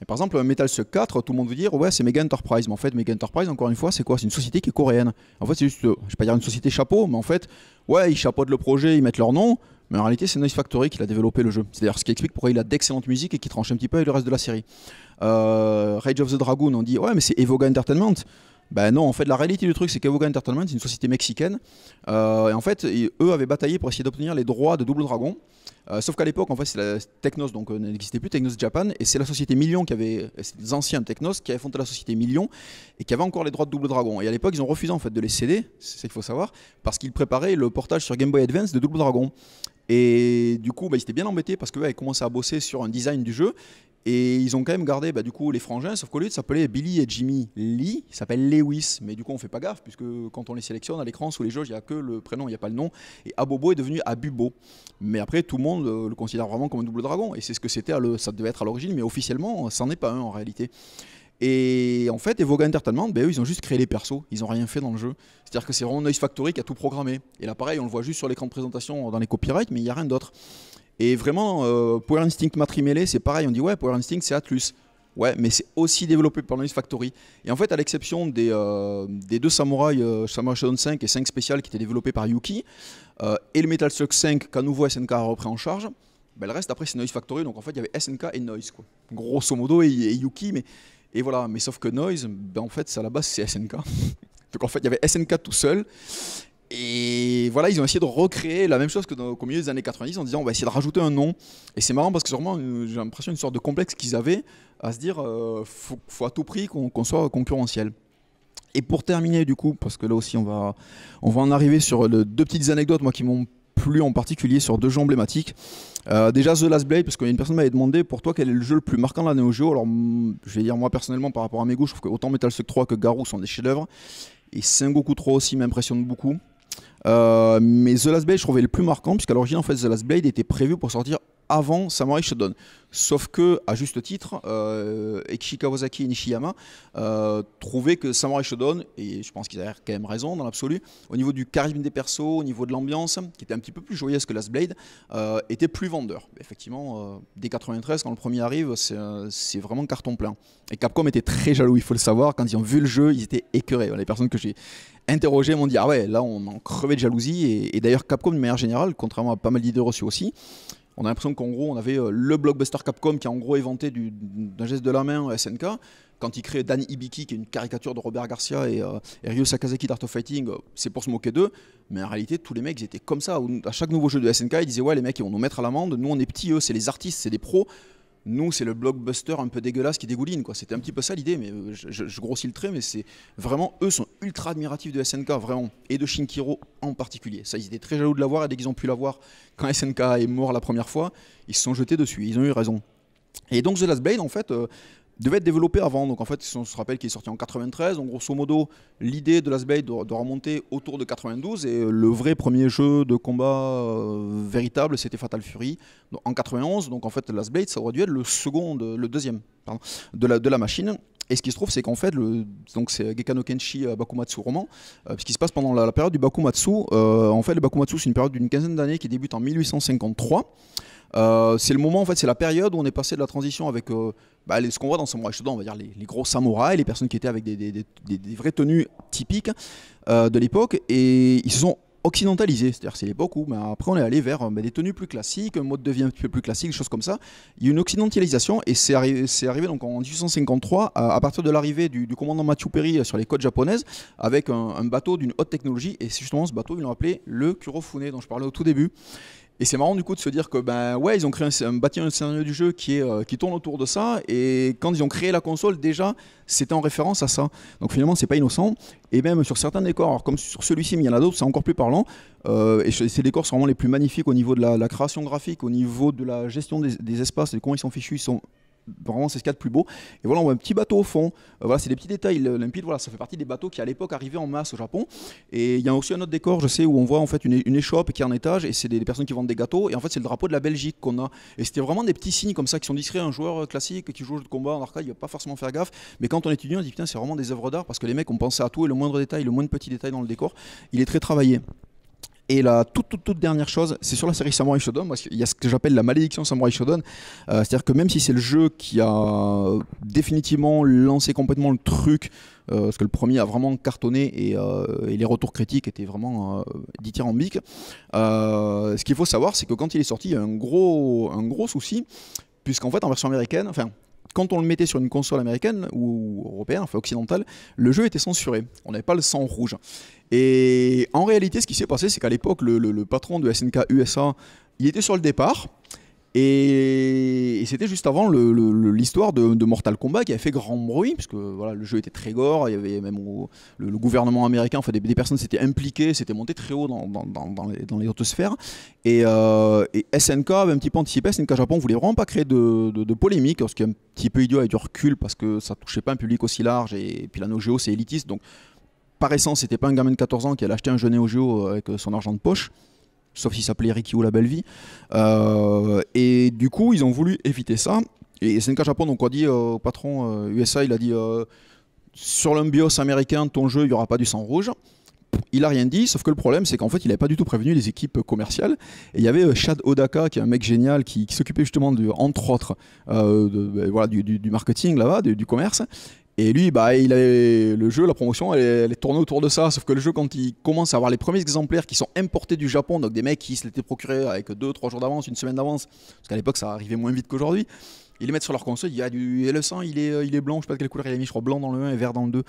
A: Et par exemple, Metal Slug 4, tout le monde veut dire ouais, c'est Mega Enterprise. Mais en fait, Mega Enterprise, encore une fois, c'est quoi C'est une société qui est coréenne. En fait, c'est juste, je euh, je vais pas dire une société chapeau, mais en fait, ouais, ils chapeautent le projet, ils mettent leur nom. Mais en réalité, c'est Noise Factory qui a développé le jeu. C'est dire ce qui explique pourquoi il a d'excellentes musiques et qui tranche un petit peu avec le reste de la série. Euh, Rage of the Dragon on dit ouais, mais c'est Evoga Entertainment. Ben non, en fait, la réalité du truc, c'est qu'Avoga Entertainment, c'est une société mexicaine. Euh, et en fait, eux avaient bataillé pour essayer d'obtenir les droits de Double Dragon. Euh, sauf qu'à l'époque, en fait, c'est la Technos, donc euh, n'existait plus, Technos Japan, et c'est la société Million qui avait, c'est les anciens Technos qui avaient fondé la société Million et qui avait encore les droits de Double Dragon. Et à l'époque, ils ont refusé en fait de les céder, c'est ce qu'il faut savoir, parce qu'ils préparaient le portage sur Game Boy Advance de Double Dragon. Et du coup, bah, ils étaient bien embêtés parce qu'ils ils commençaient à bosser sur un design du jeu. Et ils ont quand même gardé bah, du coup les frangins, sauf qu'au lieu de s'appeler Billy et Jimmy Lee, s'appelle Lewis. Mais du coup, on fait pas gaffe, puisque quand on les sélectionne à l'écran, sous les jeux il n'y a que le prénom, il n'y a pas le nom. Et Abobo est devenu Abubo. Mais après, tout le monde euh, le considère vraiment comme un double dragon. Et c'est ce que c'était, ça devait être à l'origine, mais officiellement, ça n'en est pas un en réalité. Et en fait, Evoga Entertainment, ben, eux, ils ont juste créé les persos, ils n'ont rien fait dans le jeu. C'est-à-dire que c'est vraiment Noise Factory qui a tout programmé. Et là, pareil, on le voit juste sur l'écran de présentation dans les copyrights, mais il n'y a rien d'autre. Et vraiment, euh, Power Instinct Matrimelé, c'est pareil, on dit ouais, Power Instinct, c'est Atlus. Ouais, mais c'est aussi développé par Noise Factory. Et en fait, à l'exception des, euh, deux samouraïs, euh, Samurai Shodown 5 et 5 spécial qui étaient développés par Yuki, euh, et le Metal Slug 5 qu'à nouveau SNK a repris en charge, ben, le reste, après, c'est Noise Factory. Donc en fait, il y avait SNK et Noise, quoi. grosso modo, et, et Yuki, mais et voilà, mais sauf que Noise, ben en fait, à la base, c'est SNK. Donc en fait, il y avait SNK tout seul. Et voilà, ils ont essayé de recréer la même chose que au milieu des années 90 en disant on va essayer de rajouter un nom. Et c'est marrant parce que sûrement, euh, j'ai l'impression une sorte de complexe qu'ils avaient à se dire il euh, faut, à tout prix qu'on soit concurrentiel. Et pour terminer, du coup, parce que là aussi on va, on va en arriver sur deux petites anecdotes moi qui m'ont plus en particulier sur deux jeux emblématiques. Euh, déjà The Last Blade, parce qu'une personne m'avait demandé pour toi quel est le jeu le plus marquant de la Neo Alors, je vais dire moi personnellement par rapport à mes goûts, je trouve que autant Metal Slug 3 que Garou sont des chefs-d'œuvre. Et Sengoku 3 aussi m'impressionne beaucoup. Euh, mais The Last Blade, je trouvais le plus marquant, puisqu'à l'origine, en fait, The Last Blade était prévu pour sortir avant Samurai Shodown. Sauf que, à juste titre, euh, Kawasaki et Nishiyama euh, trouvaient que Samurai Shodown, et je pense qu'ils avaient quand même raison dans l'absolu, au niveau du charisme des persos, au niveau de l'ambiance, qui était un petit peu plus joyeuse que Last Blade, euh, était plus vendeur. Effectivement, euh, dès 93, quand le premier arrive, c'est vraiment carton plein. Et Capcom était très jaloux, il faut le savoir. Quand ils ont vu le jeu, ils étaient écœurés. Les personnes que j'ai interrogées m'ont dit Ah ouais, là, on en crevait de jalousie. Et, d'ailleurs, Capcom, de manière générale, contrairement à pas mal d'idées reçues aussi, on a l'impression qu'en gros, on avait euh, le blockbuster Capcom qui a en gros inventé d'un geste de la main euh, SNK. Quand il crée Dan Ibiki, qui est une caricature de Robert Garcia et, euh, Ryu Sakazaki d'Art of Fighting, c'est pour se moquer d'eux. Mais en réalité, tous les mecs, étaient comme ça. À chaque nouveau jeu de SNK, ils disaient Ouais, les mecs, ils vont nous mettre à l'amende. Nous, on est petits, eux, c'est les artistes, c'est des pros nous, c'est le blockbuster un peu dégueulasse qui dégouline. Quoi. C'était un petit peu ça l'idée, mais euh, je, grossis le trait, mais c'est vraiment, eux sont ultra admiratifs de SNK, vraiment, et de Shinkiro en particulier. Ça, ils étaient très jaloux de l'avoir, et dès qu'ils ont pu l'avoir, quand SNK est mort la première fois, ils se sont jetés dessus, ils ont eu raison. Et donc The Last Blade, en fait, euh, devait être développé avant. Donc en fait, si on se rappelle qu'il est sorti en 93, donc grosso modo, l'idée de Last Blade doit, remonter autour de 92 et euh, le vrai premier jeu de combat euh, véritable, c'était Fatal Fury en 91. Donc en fait, Last Blade, ça aurait dû être le second, le deuxième pardon, de, la, machine. Et ce qui se trouve, c'est qu'en fait, le, donc c'est Gekano Kenshi euh, Bakumatsu roman, ce qui se passe pendant la, période du Bakumatsu. en fait, le Bakumatsu, c'est une période d'une quinzaine d'années qui débute en 1853. c'est le moment, en fait, c'est la période où on est passé de la transition avec bah, ce qu'on voit dans Samurai Shodan, on va dire les, gros samouraïs, les personnes qui étaient avec des, vraies tenues typiques euh, de l'époque, et ils se sont occidentalisés. C'est-à-dire c'est l'époque où bah, après on est allé vers bah, des tenues plus classiques, un mode de vie un petit peu plus classique, des choses comme ça. Il y a une occidentalisation et c'est arrivé donc en 1853 à, partir de l'arrivée du, commandant Mathieu Perry euh, sur les côtes japonaises avec un, bateau d'une haute technologie et c'est justement ce bateau ils ont appelé le Kurofune dont je parlais au tout début. Et c'est marrant du coup de se dire que ben ouais ils ont créé un, bâtiment bâti scénario du jeu qui est euh, qui tourne autour de ça et quand ils ont créé la console déjà c'était en référence à ça donc finalement c'est pas innocent et même sur certains décors alors comme sur celui-ci mais il y en a d'autres c'est encore plus parlant euh, et ces décors sont vraiment les plus magnifiques au niveau de la, création graphique au niveau de la gestion des, espaces et comment ils sont fichus ils sont vraiment c'est ce qu'il y a de plus beau. Et voilà, on voit un petit bateau au fond. Euh, voilà, c'est des petits détails. Limpide, voilà, ça fait partie des bateaux qui à l'époque arrivaient en masse au Japon. Et il y a aussi un autre décor, je sais, où on voit en fait une, une échoppe qui est en étage et c'est des, personnes qui vendent des gâteaux. Et en fait, c'est le drapeau de la Belgique qu'on a. Et c'était vraiment des petits signes comme ça qui sont discrets. Un joueur classique qui joue au de combat en arcade, il va pas forcément faire gaffe. Mais quand on étudie, on se dit putain, c'est vraiment des œuvres d'art parce que les mecs ont pensé à tout et le moindre détail, le moindre petit détail dans le décor, il est très travaillé. Et la toute, toute, dernière chose, c'est sur la série Samurai Shodown, parce qu'il y a ce que j'appelle la malédiction Samurai Shodown. Euh, c'est-à-dire que même si c'est le jeu qui a définitivement lancé complètement le truc, euh, parce que le premier a vraiment cartonné et, euh, les retours critiques étaient vraiment dithyrambiques, ce qu'il faut savoir, c'est que quand il est sorti, il y a un gros, un gros souci, puisqu'en fait, en version américaine, enfin, quand on le mettait sur une console américaine ou européenne, enfin occidentale, le jeu était censuré. On n'avait pas le sang rouge. Et en réalité, ce qui s'est passé, c'est qu'à l'époque, le, patron de SNK USA, il était sur le départ. Et, c'était juste avant l'histoire de, Mortal Kombat qui avait fait grand bruit, puisque voilà, le jeu était très gore, il y avait même le, gouvernement américain, des, personnes s'étaient impliquées, s'étaient montées très haut dans, les, dans sphères. Et, euh, SNK avait un petit peu anticipé, SNK Japon voulait vraiment pas créer de, polémique, ce qui est un petit peu idiot avec du recul, parce que ça touchait pas un public aussi large, et, puis la Nogeo c'est élitiste, donc par essence, c'était pas un gamin de 14 ans qui allait acheter un jeu Neo euh, avec euh, son argent de poche sauf s'il s'appelait ou la belle vie. Euh, et du coup, ils ont voulu éviter ça. Et SNK Japon, donc, a dit euh, au patron USA, euh, il a dit sur l'Umbios américain, ton jeu, il n'y aura pas du sang rouge. Il a rien dit, sauf que le problème, c'est qu'en fait, il n'avait pas du tout prévenu les équipes commerciales. Et il y avait Chad Odaka, qui est un mec génial, qui, s'occupait justement, de, entre autres, de, ben, du, marketing là-bas, du commerce. Et lui, bah, il le jeu, la promotion, elle, est tournée autour de ça. Sauf que le jeu, quand il commence à avoir les premiers exemplaires qui sont importés du Japon, donc des mecs qui se l'étaient procurés avec deux, trois jours d'avance, une semaine d'avance, parce qu'à l'époque ça arrivait moins vite qu'aujourd'hui, ils les mettent sur leur console, il y a du LE100, il est, il est blanc, je sais pas quelle couleur il a mis, je crois blanc dans le 1 et vert dans le 2.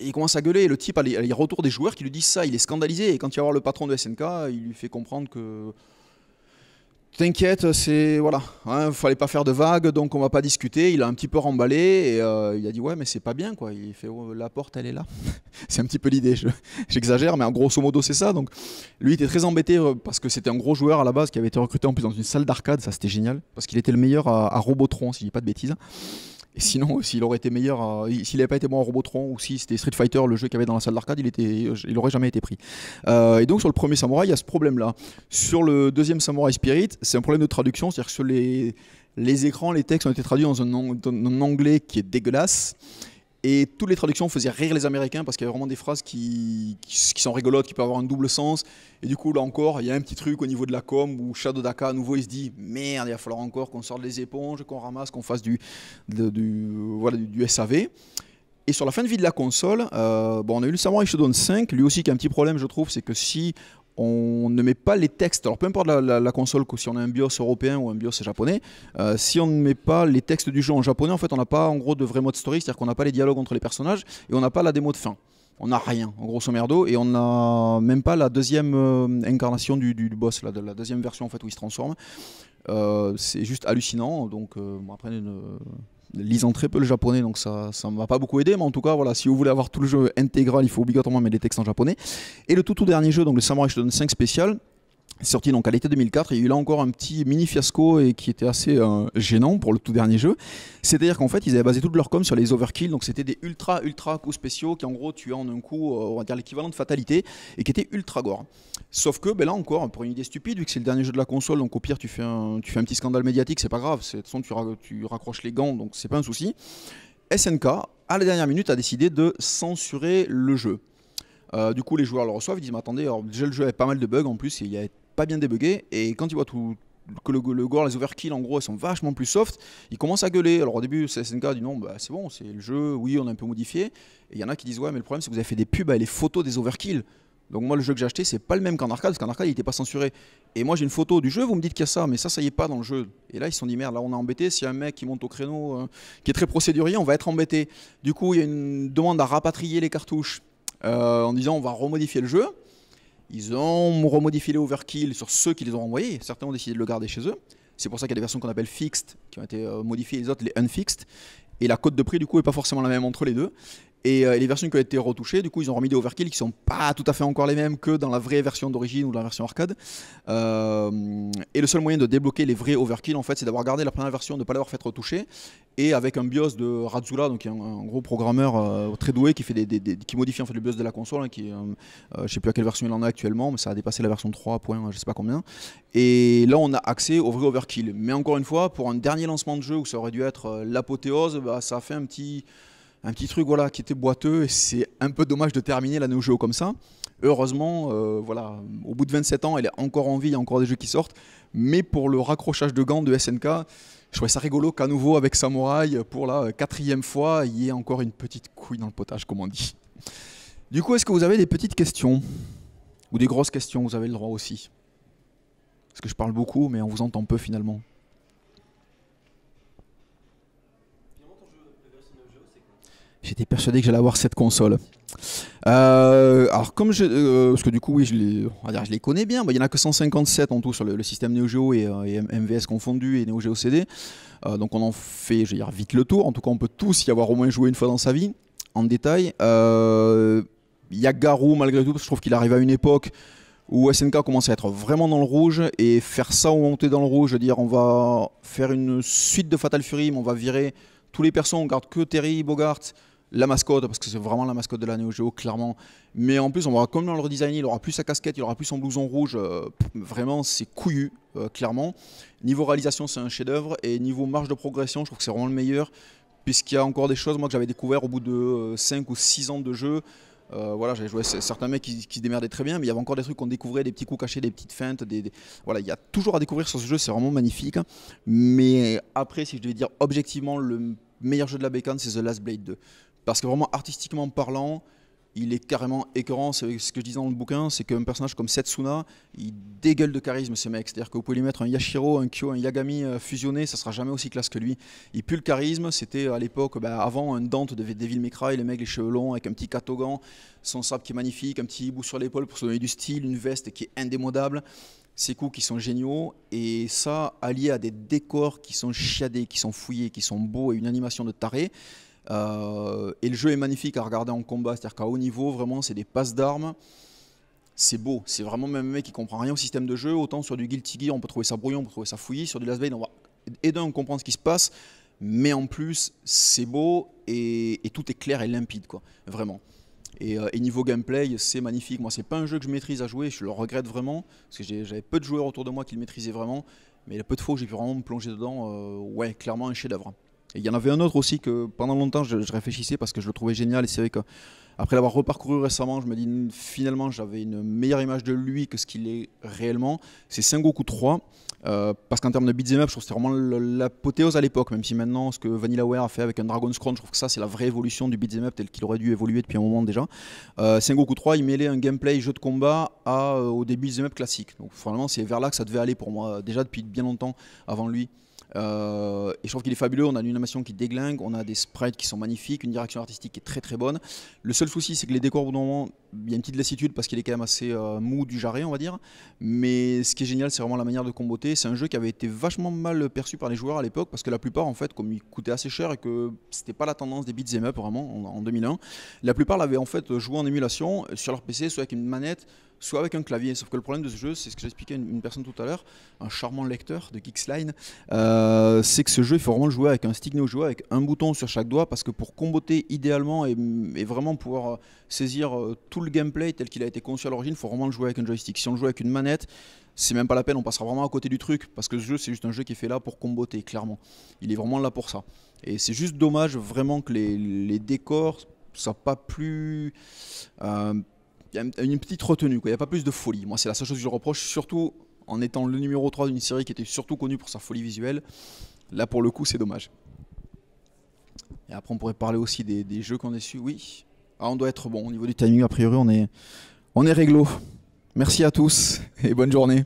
A: Et il commence à gueuler, et le type il y a les des joueurs qui lui disent ça, il est scandalisé, et quand il va voir le patron de SNK, il lui fait comprendre que T'inquiète, c'est voilà, hein, fallait pas faire de vagues, donc on va pas discuter. Il a un petit peu remballé et euh, il a dit ouais, mais c'est pas bien quoi. Il fait oh, la porte, elle est là. c'est un petit peu l'idée. J'exagère, mais en grosso modo c'est ça. Donc lui, était très embêté euh, parce que c'était un gros joueur à la base qui avait été recruté en plus dans une salle d'arcade. Ça c'était génial parce qu'il était le meilleur à, à Robotron, si je dis pas de bêtises. Et sinon, euh, s'il aurait été meilleur, s'il n'avait pas été bon en Robotron ou si c'était Street Fighter, le jeu qu'il avait dans la salle d'arcade, il était, euh, il aurait jamais été pris. Euh, et donc sur le premier Samurai, il y a ce problème-là. Sur le deuxième Samurai Spirit, c'est un problème de traduction, c'est-à-dire que sur les les écrans, les textes ont été traduits dans un, anglais qui est dégueulasse. Et toutes les traductions faisaient rire les Américains parce qu'il y avait vraiment des phrases qui, qui, sont rigolotes, qui peuvent avoir un double sens. Et du coup, là encore, il y a un petit truc au niveau de la com où Shadow Daka, à nouveau, il se dit Merde, il va falloir encore qu'on sorte les éponges, qu'on ramasse, qu'on fasse du, du, du, SAV. Et sur la fin de vie de la console, euh, bon, on a eu le Samurai Shodown 5. Lui aussi, qui a un petit problème, je trouve, c'est que si on ne met pas les textes, alors peu importe la, console, que si on a un BIOS européen ou un BIOS japonais, euh, si on ne met pas les textes du jeu en japonais, en fait, on n'a pas en gros de vrai mode story, c'est-à-dire qu'on n'a pas les dialogues entre les personnages et on n'a pas la démo de fin. On n'a rien, en grosso merdo, et on n'a même pas la deuxième euh, incarnation du, boss, la, la, deuxième version en fait où il se transforme. Euh, c'est juste hallucinant, donc bon, après, lisant très peu le japonais, donc ça ne va pas beaucoup aidé. Mais en tout cas, voilà, si vous voulez avoir tout le jeu intégral, il faut obligatoirement mettre les textes en japonais. Et le tout, tout dernier jeu, donc le Samurai Shodown 5 spécial, sorti donc à l'été 2004 et il y a eu là encore un petit mini fiasco et qui était assez euh, gênant pour le tout dernier jeu c'est à dire qu'en fait ils avaient basé toute leur com sur les overkill donc c'était des ultra ultra coups spéciaux qui en gros tuaient en un coup euh, on dire l'équivalent de fatalité et qui étaient ultra gore sauf que ben là encore pour une idée stupide vu que c'est le dernier jeu de la console donc au pire tu fais un, tu fais un petit scandale médiatique c'est pas grave de toute façon tu, raccroches les gants donc c'est pas un souci SNK à la dernière minute a décidé de censurer le jeu euh, du coup, les joueurs le reçoivent, ils disent Mais attendez, déjà le jeu avait pas mal de bugs en plus, et il y a pas bien débugué. Et quand il voit tout, que le, gore, les overkills en gros, ils sont vachement plus soft, ils commencent à gueuler. Alors au début, SNK dit non, bah, c'est bon, c'est le jeu, oui, on a un peu modifié. Et il y en a qui disent ouais, mais le problème, c'est que vous avez fait des pubs avec bah, les photos des overkills. Donc moi, le jeu que j'ai acheté, c'est pas le même qu'en arcade, parce qu'en arcade, il n'était pas censuré. Et moi, j'ai une photo du jeu, vous me dites qu'il y a ça, mais ça, ça y est pas dans le jeu. Et là, ils se sont dit, merde, là, on est embêté. Si un mec qui monte au créneau, euh, qui est très procédurier, on va être embêté. Du coup, il y a une demande à rapatrier les cartouches euh, en disant, on va remodifier le jeu. Ils ont remodifié les overkill sur ceux qui les ont envoyés. Certains ont décidé de le garder chez eux. C'est pour ça qu'il y a des versions qu'on appelle fixed qui ont été euh, modifiées, les autres les unfixed. Et la cote de prix du coup n'est pas forcément la même entre les deux. Euh, et les versions qui ont été retouchées, du coup, ils ont remis des overkill qui sont pas tout à fait encore les mêmes que dans la vraie version d'origine ou la version arcade. Euh, et le seul moyen de débloquer les vrais overkill, en fait, c'est d'avoir gardé la première version, de ne pas l'avoir fait retoucher. Et avec un BIOS de Razula, donc un, un gros programmeur euh, très doué qui, fait des, qui modifie en fait le BIOS de la console, hein, Je qui, sais plus à quelle version il en a actuellement, mais ça a dépassé la version 3, Je je sais pas combien. Et là, on a accès au vrai overkill. Mais encore une fois, pour un dernier lancement de jeu où ça aurait dû être l'apothéose, bah, ça a fait un petit un petit truc voilà, qui était boiteux. et C'est un peu dommage de terminer la au jeu comme ça. Heureusement, euh, voilà, au bout de 27 ans, elle est encore en vie, il y a encore des jeux qui sortent. Mais pour le raccrochage de gants de SNK, je trouvais ça rigolo qu'à nouveau, avec Samouraï, pour la quatrième fois, il y ait encore une petite couille dans le potage, comme on dit. Du coup, est-ce que vous avez des petites questions Ou des grosses questions, vous avez le droit aussi Parce que je parle beaucoup, mais on vous entend peu finalement. J'étais persuadé que j'allais avoir cette console. Euh, alors comme je, euh, parce que du coup oui, je les, je les connais bien. Bah, il n'y en a que 157 en tout sur le, système Neo Geo et, euh, MVS confondu et Neo Geo CD. donc on en fait, je dire vite le tour. En tout cas, on peut tous y avoir au moins joué une fois dans sa vie, en détail. Il y a Garou malgré tout je trouve qu'il arrive à une époque où SNK commence à être vraiment dans le rouge et faire ça ou monter dans le rouge, je veux dire on va faire une suite de Fatal Fury, mais on va virer tous les persos, on garde que Terry, Bogart la mascotte, parce que c'est vraiment la mascotte de la Neo Geo, clairement. Mais en plus, on dans le le design il aura plus sa casquette, il aura plus son blouson rouge. Euh, vraiment, c'est couillu, euh, clairement. Niveau réalisation, c'est un chef-d'œuvre. Et niveau marge de progression, je trouve que c'est vraiment le meilleur, puisqu'il y a encore des choses, moi, que j'avais découvert au bout de 5 euh, ou 6 ans de jeu. voilà, j'avais joué certains mecs qui, se démerdaient très bien, mais il y avait encore des trucs qu'on découvrait, des petits coups cachés, des petites feintes. Voilà, il y a toujours à découvrir sur ce jeu, c'est vraiment magnifique. Mais après, si je devais dire objectivement le meilleur jeu de la bacon, c'est The Last Blade 2. Parce que vraiment, artistiquement parlant, il est carrément écœurant. C'est ce que je disais dans le bouquin, c'est qu'un personnage comme Setsuna, il dégueule de charisme, ce mec. C'est-à-dire que vous pouvez lui mettre un Yashiro, un Kyo, un Yagami euh, fusionné, ça sera jamais aussi classe que lui. Il pue le charisme. C'était à l'époque, bah, avant, un Dante de Devil May Cry, les mecs les cheveux longs, avec un petit katogan, son sable qui est magnifique, un petit bout sur l'épaule pour se donner du style, une veste qui est indémodable. Ces coups qui sont géniaux, et ça, allié à des décors qui sont chiadés, qui sont fouillés, qui sont beaux, et une animation de taré, euh, et le jeu est magnifique à regarder en combat, c'est-à-dire qu'à haut niveau, vraiment, c'est des passes d'armes. C'est beau, c'est vraiment même un mec qui comprend rien au système de jeu. Autant sur du Guilty Gear, on peut trouver ça brouillon, on peut trouver ça fouillis. Sur du Last Blade, on va on comprend ce qui se passe. Mais en plus, c'est beau et, tout est clair et limpide, quoi, vraiment. Euh, et, niveau gameplay, c'est magnifique. Moi, c'est pas un jeu que je maîtrise à jouer, je le regrette vraiment, parce que j'avais peu de joueurs autour de moi qui le maîtrisaient vraiment. Mais il y a peu de fois où j'ai pu vraiment me plonger dedans. Euh, ouais, clairement un chef-d'œuvre. Hein il y en avait un autre aussi que pendant longtemps je, réfléchissais parce que je le trouvais génial et c'est vrai qu'après l'avoir reparcouru récemment, je me dis finalement j'avais une meilleure image de lui que ce qu'il est réellement. C'est Sengoku 3, euh, parce qu'en termes de beat'em up, je trouve que c'était vraiment l'apothéose à l'époque, même si maintenant ce que VanillaWare a fait avec un dragon Crown, je trouve que ça c'est la vraie évolution du beat'em up tel qu'il aurait dû évoluer depuis un moment déjà. Euh, Sengoku 3, il mêlait un gameplay jeu de combat à, euh, au début beat'em up classique. Donc finalement c'est vers là que ça devait aller pour moi, déjà depuis bien longtemps avant lui. Euh, et je trouve qu'il est fabuleux. On a une animation qui déglingue, on a des sprites qui sont magnifiques, une direction artistique qui est très très bonne. Le seul souci, c'est que les décors, au moment, il y a une petite lassitude parce qu'il est quand même assez euh, mou du jarret, on va dire. Mais ce qui est génial, c'est vraiment la manière de comboter. C'est un jeu qui avait été vachement mal perçu par les joueurs à l'époque parce que la plupart, en fait, comme il coûtait assez cher et que c'était pas la tendance des beat'em up vraiment en, en 2001, la plupart l'avaient en fait joué en émulation sur leur PC, soit avec une manette soit avec un clavier. Sauf que le problème de ce jeu, c'est ce que j'expliquais à une, personne tout à l'heure, un charmant lecteur de Geeksline, euh, c'est que ce jeu, il faut vraiment le jouer avec un stick néo avec un bouton sur chaque doigt, parce que pour comboter idéalement et, vraiment pouvoir euh, saisir euh, tout le gameplay tel qu'il a été conçu à l'origine, il faut vraiment le jouer avec un joystick. Si on le joue avec une manette, c'est même pas la peine, on passera vraiment à côté du truc, parce que ce jeu, c'est juste un jeu qui est fait là pour comboter, clairement. Il est vraiment là pour ça. Et c'est juste dommage vraiment que les, les décors soient pas plus y a une petite retenue, quoi. il n'y a pas plus de folie. Moi, c'est la seule chose que je reproche, surtout en étant le numéro 3 d'une série qui était surtout connue pour sa folie visuelle. Là, pour le coup, c'est dommage. Et après, on pourrait parler aussi des, des jeux qu'on a su. Oui, ah, on doit être bon au niveau du timing. A priori, on est, on est réglo. Merci à tous et bonne journée.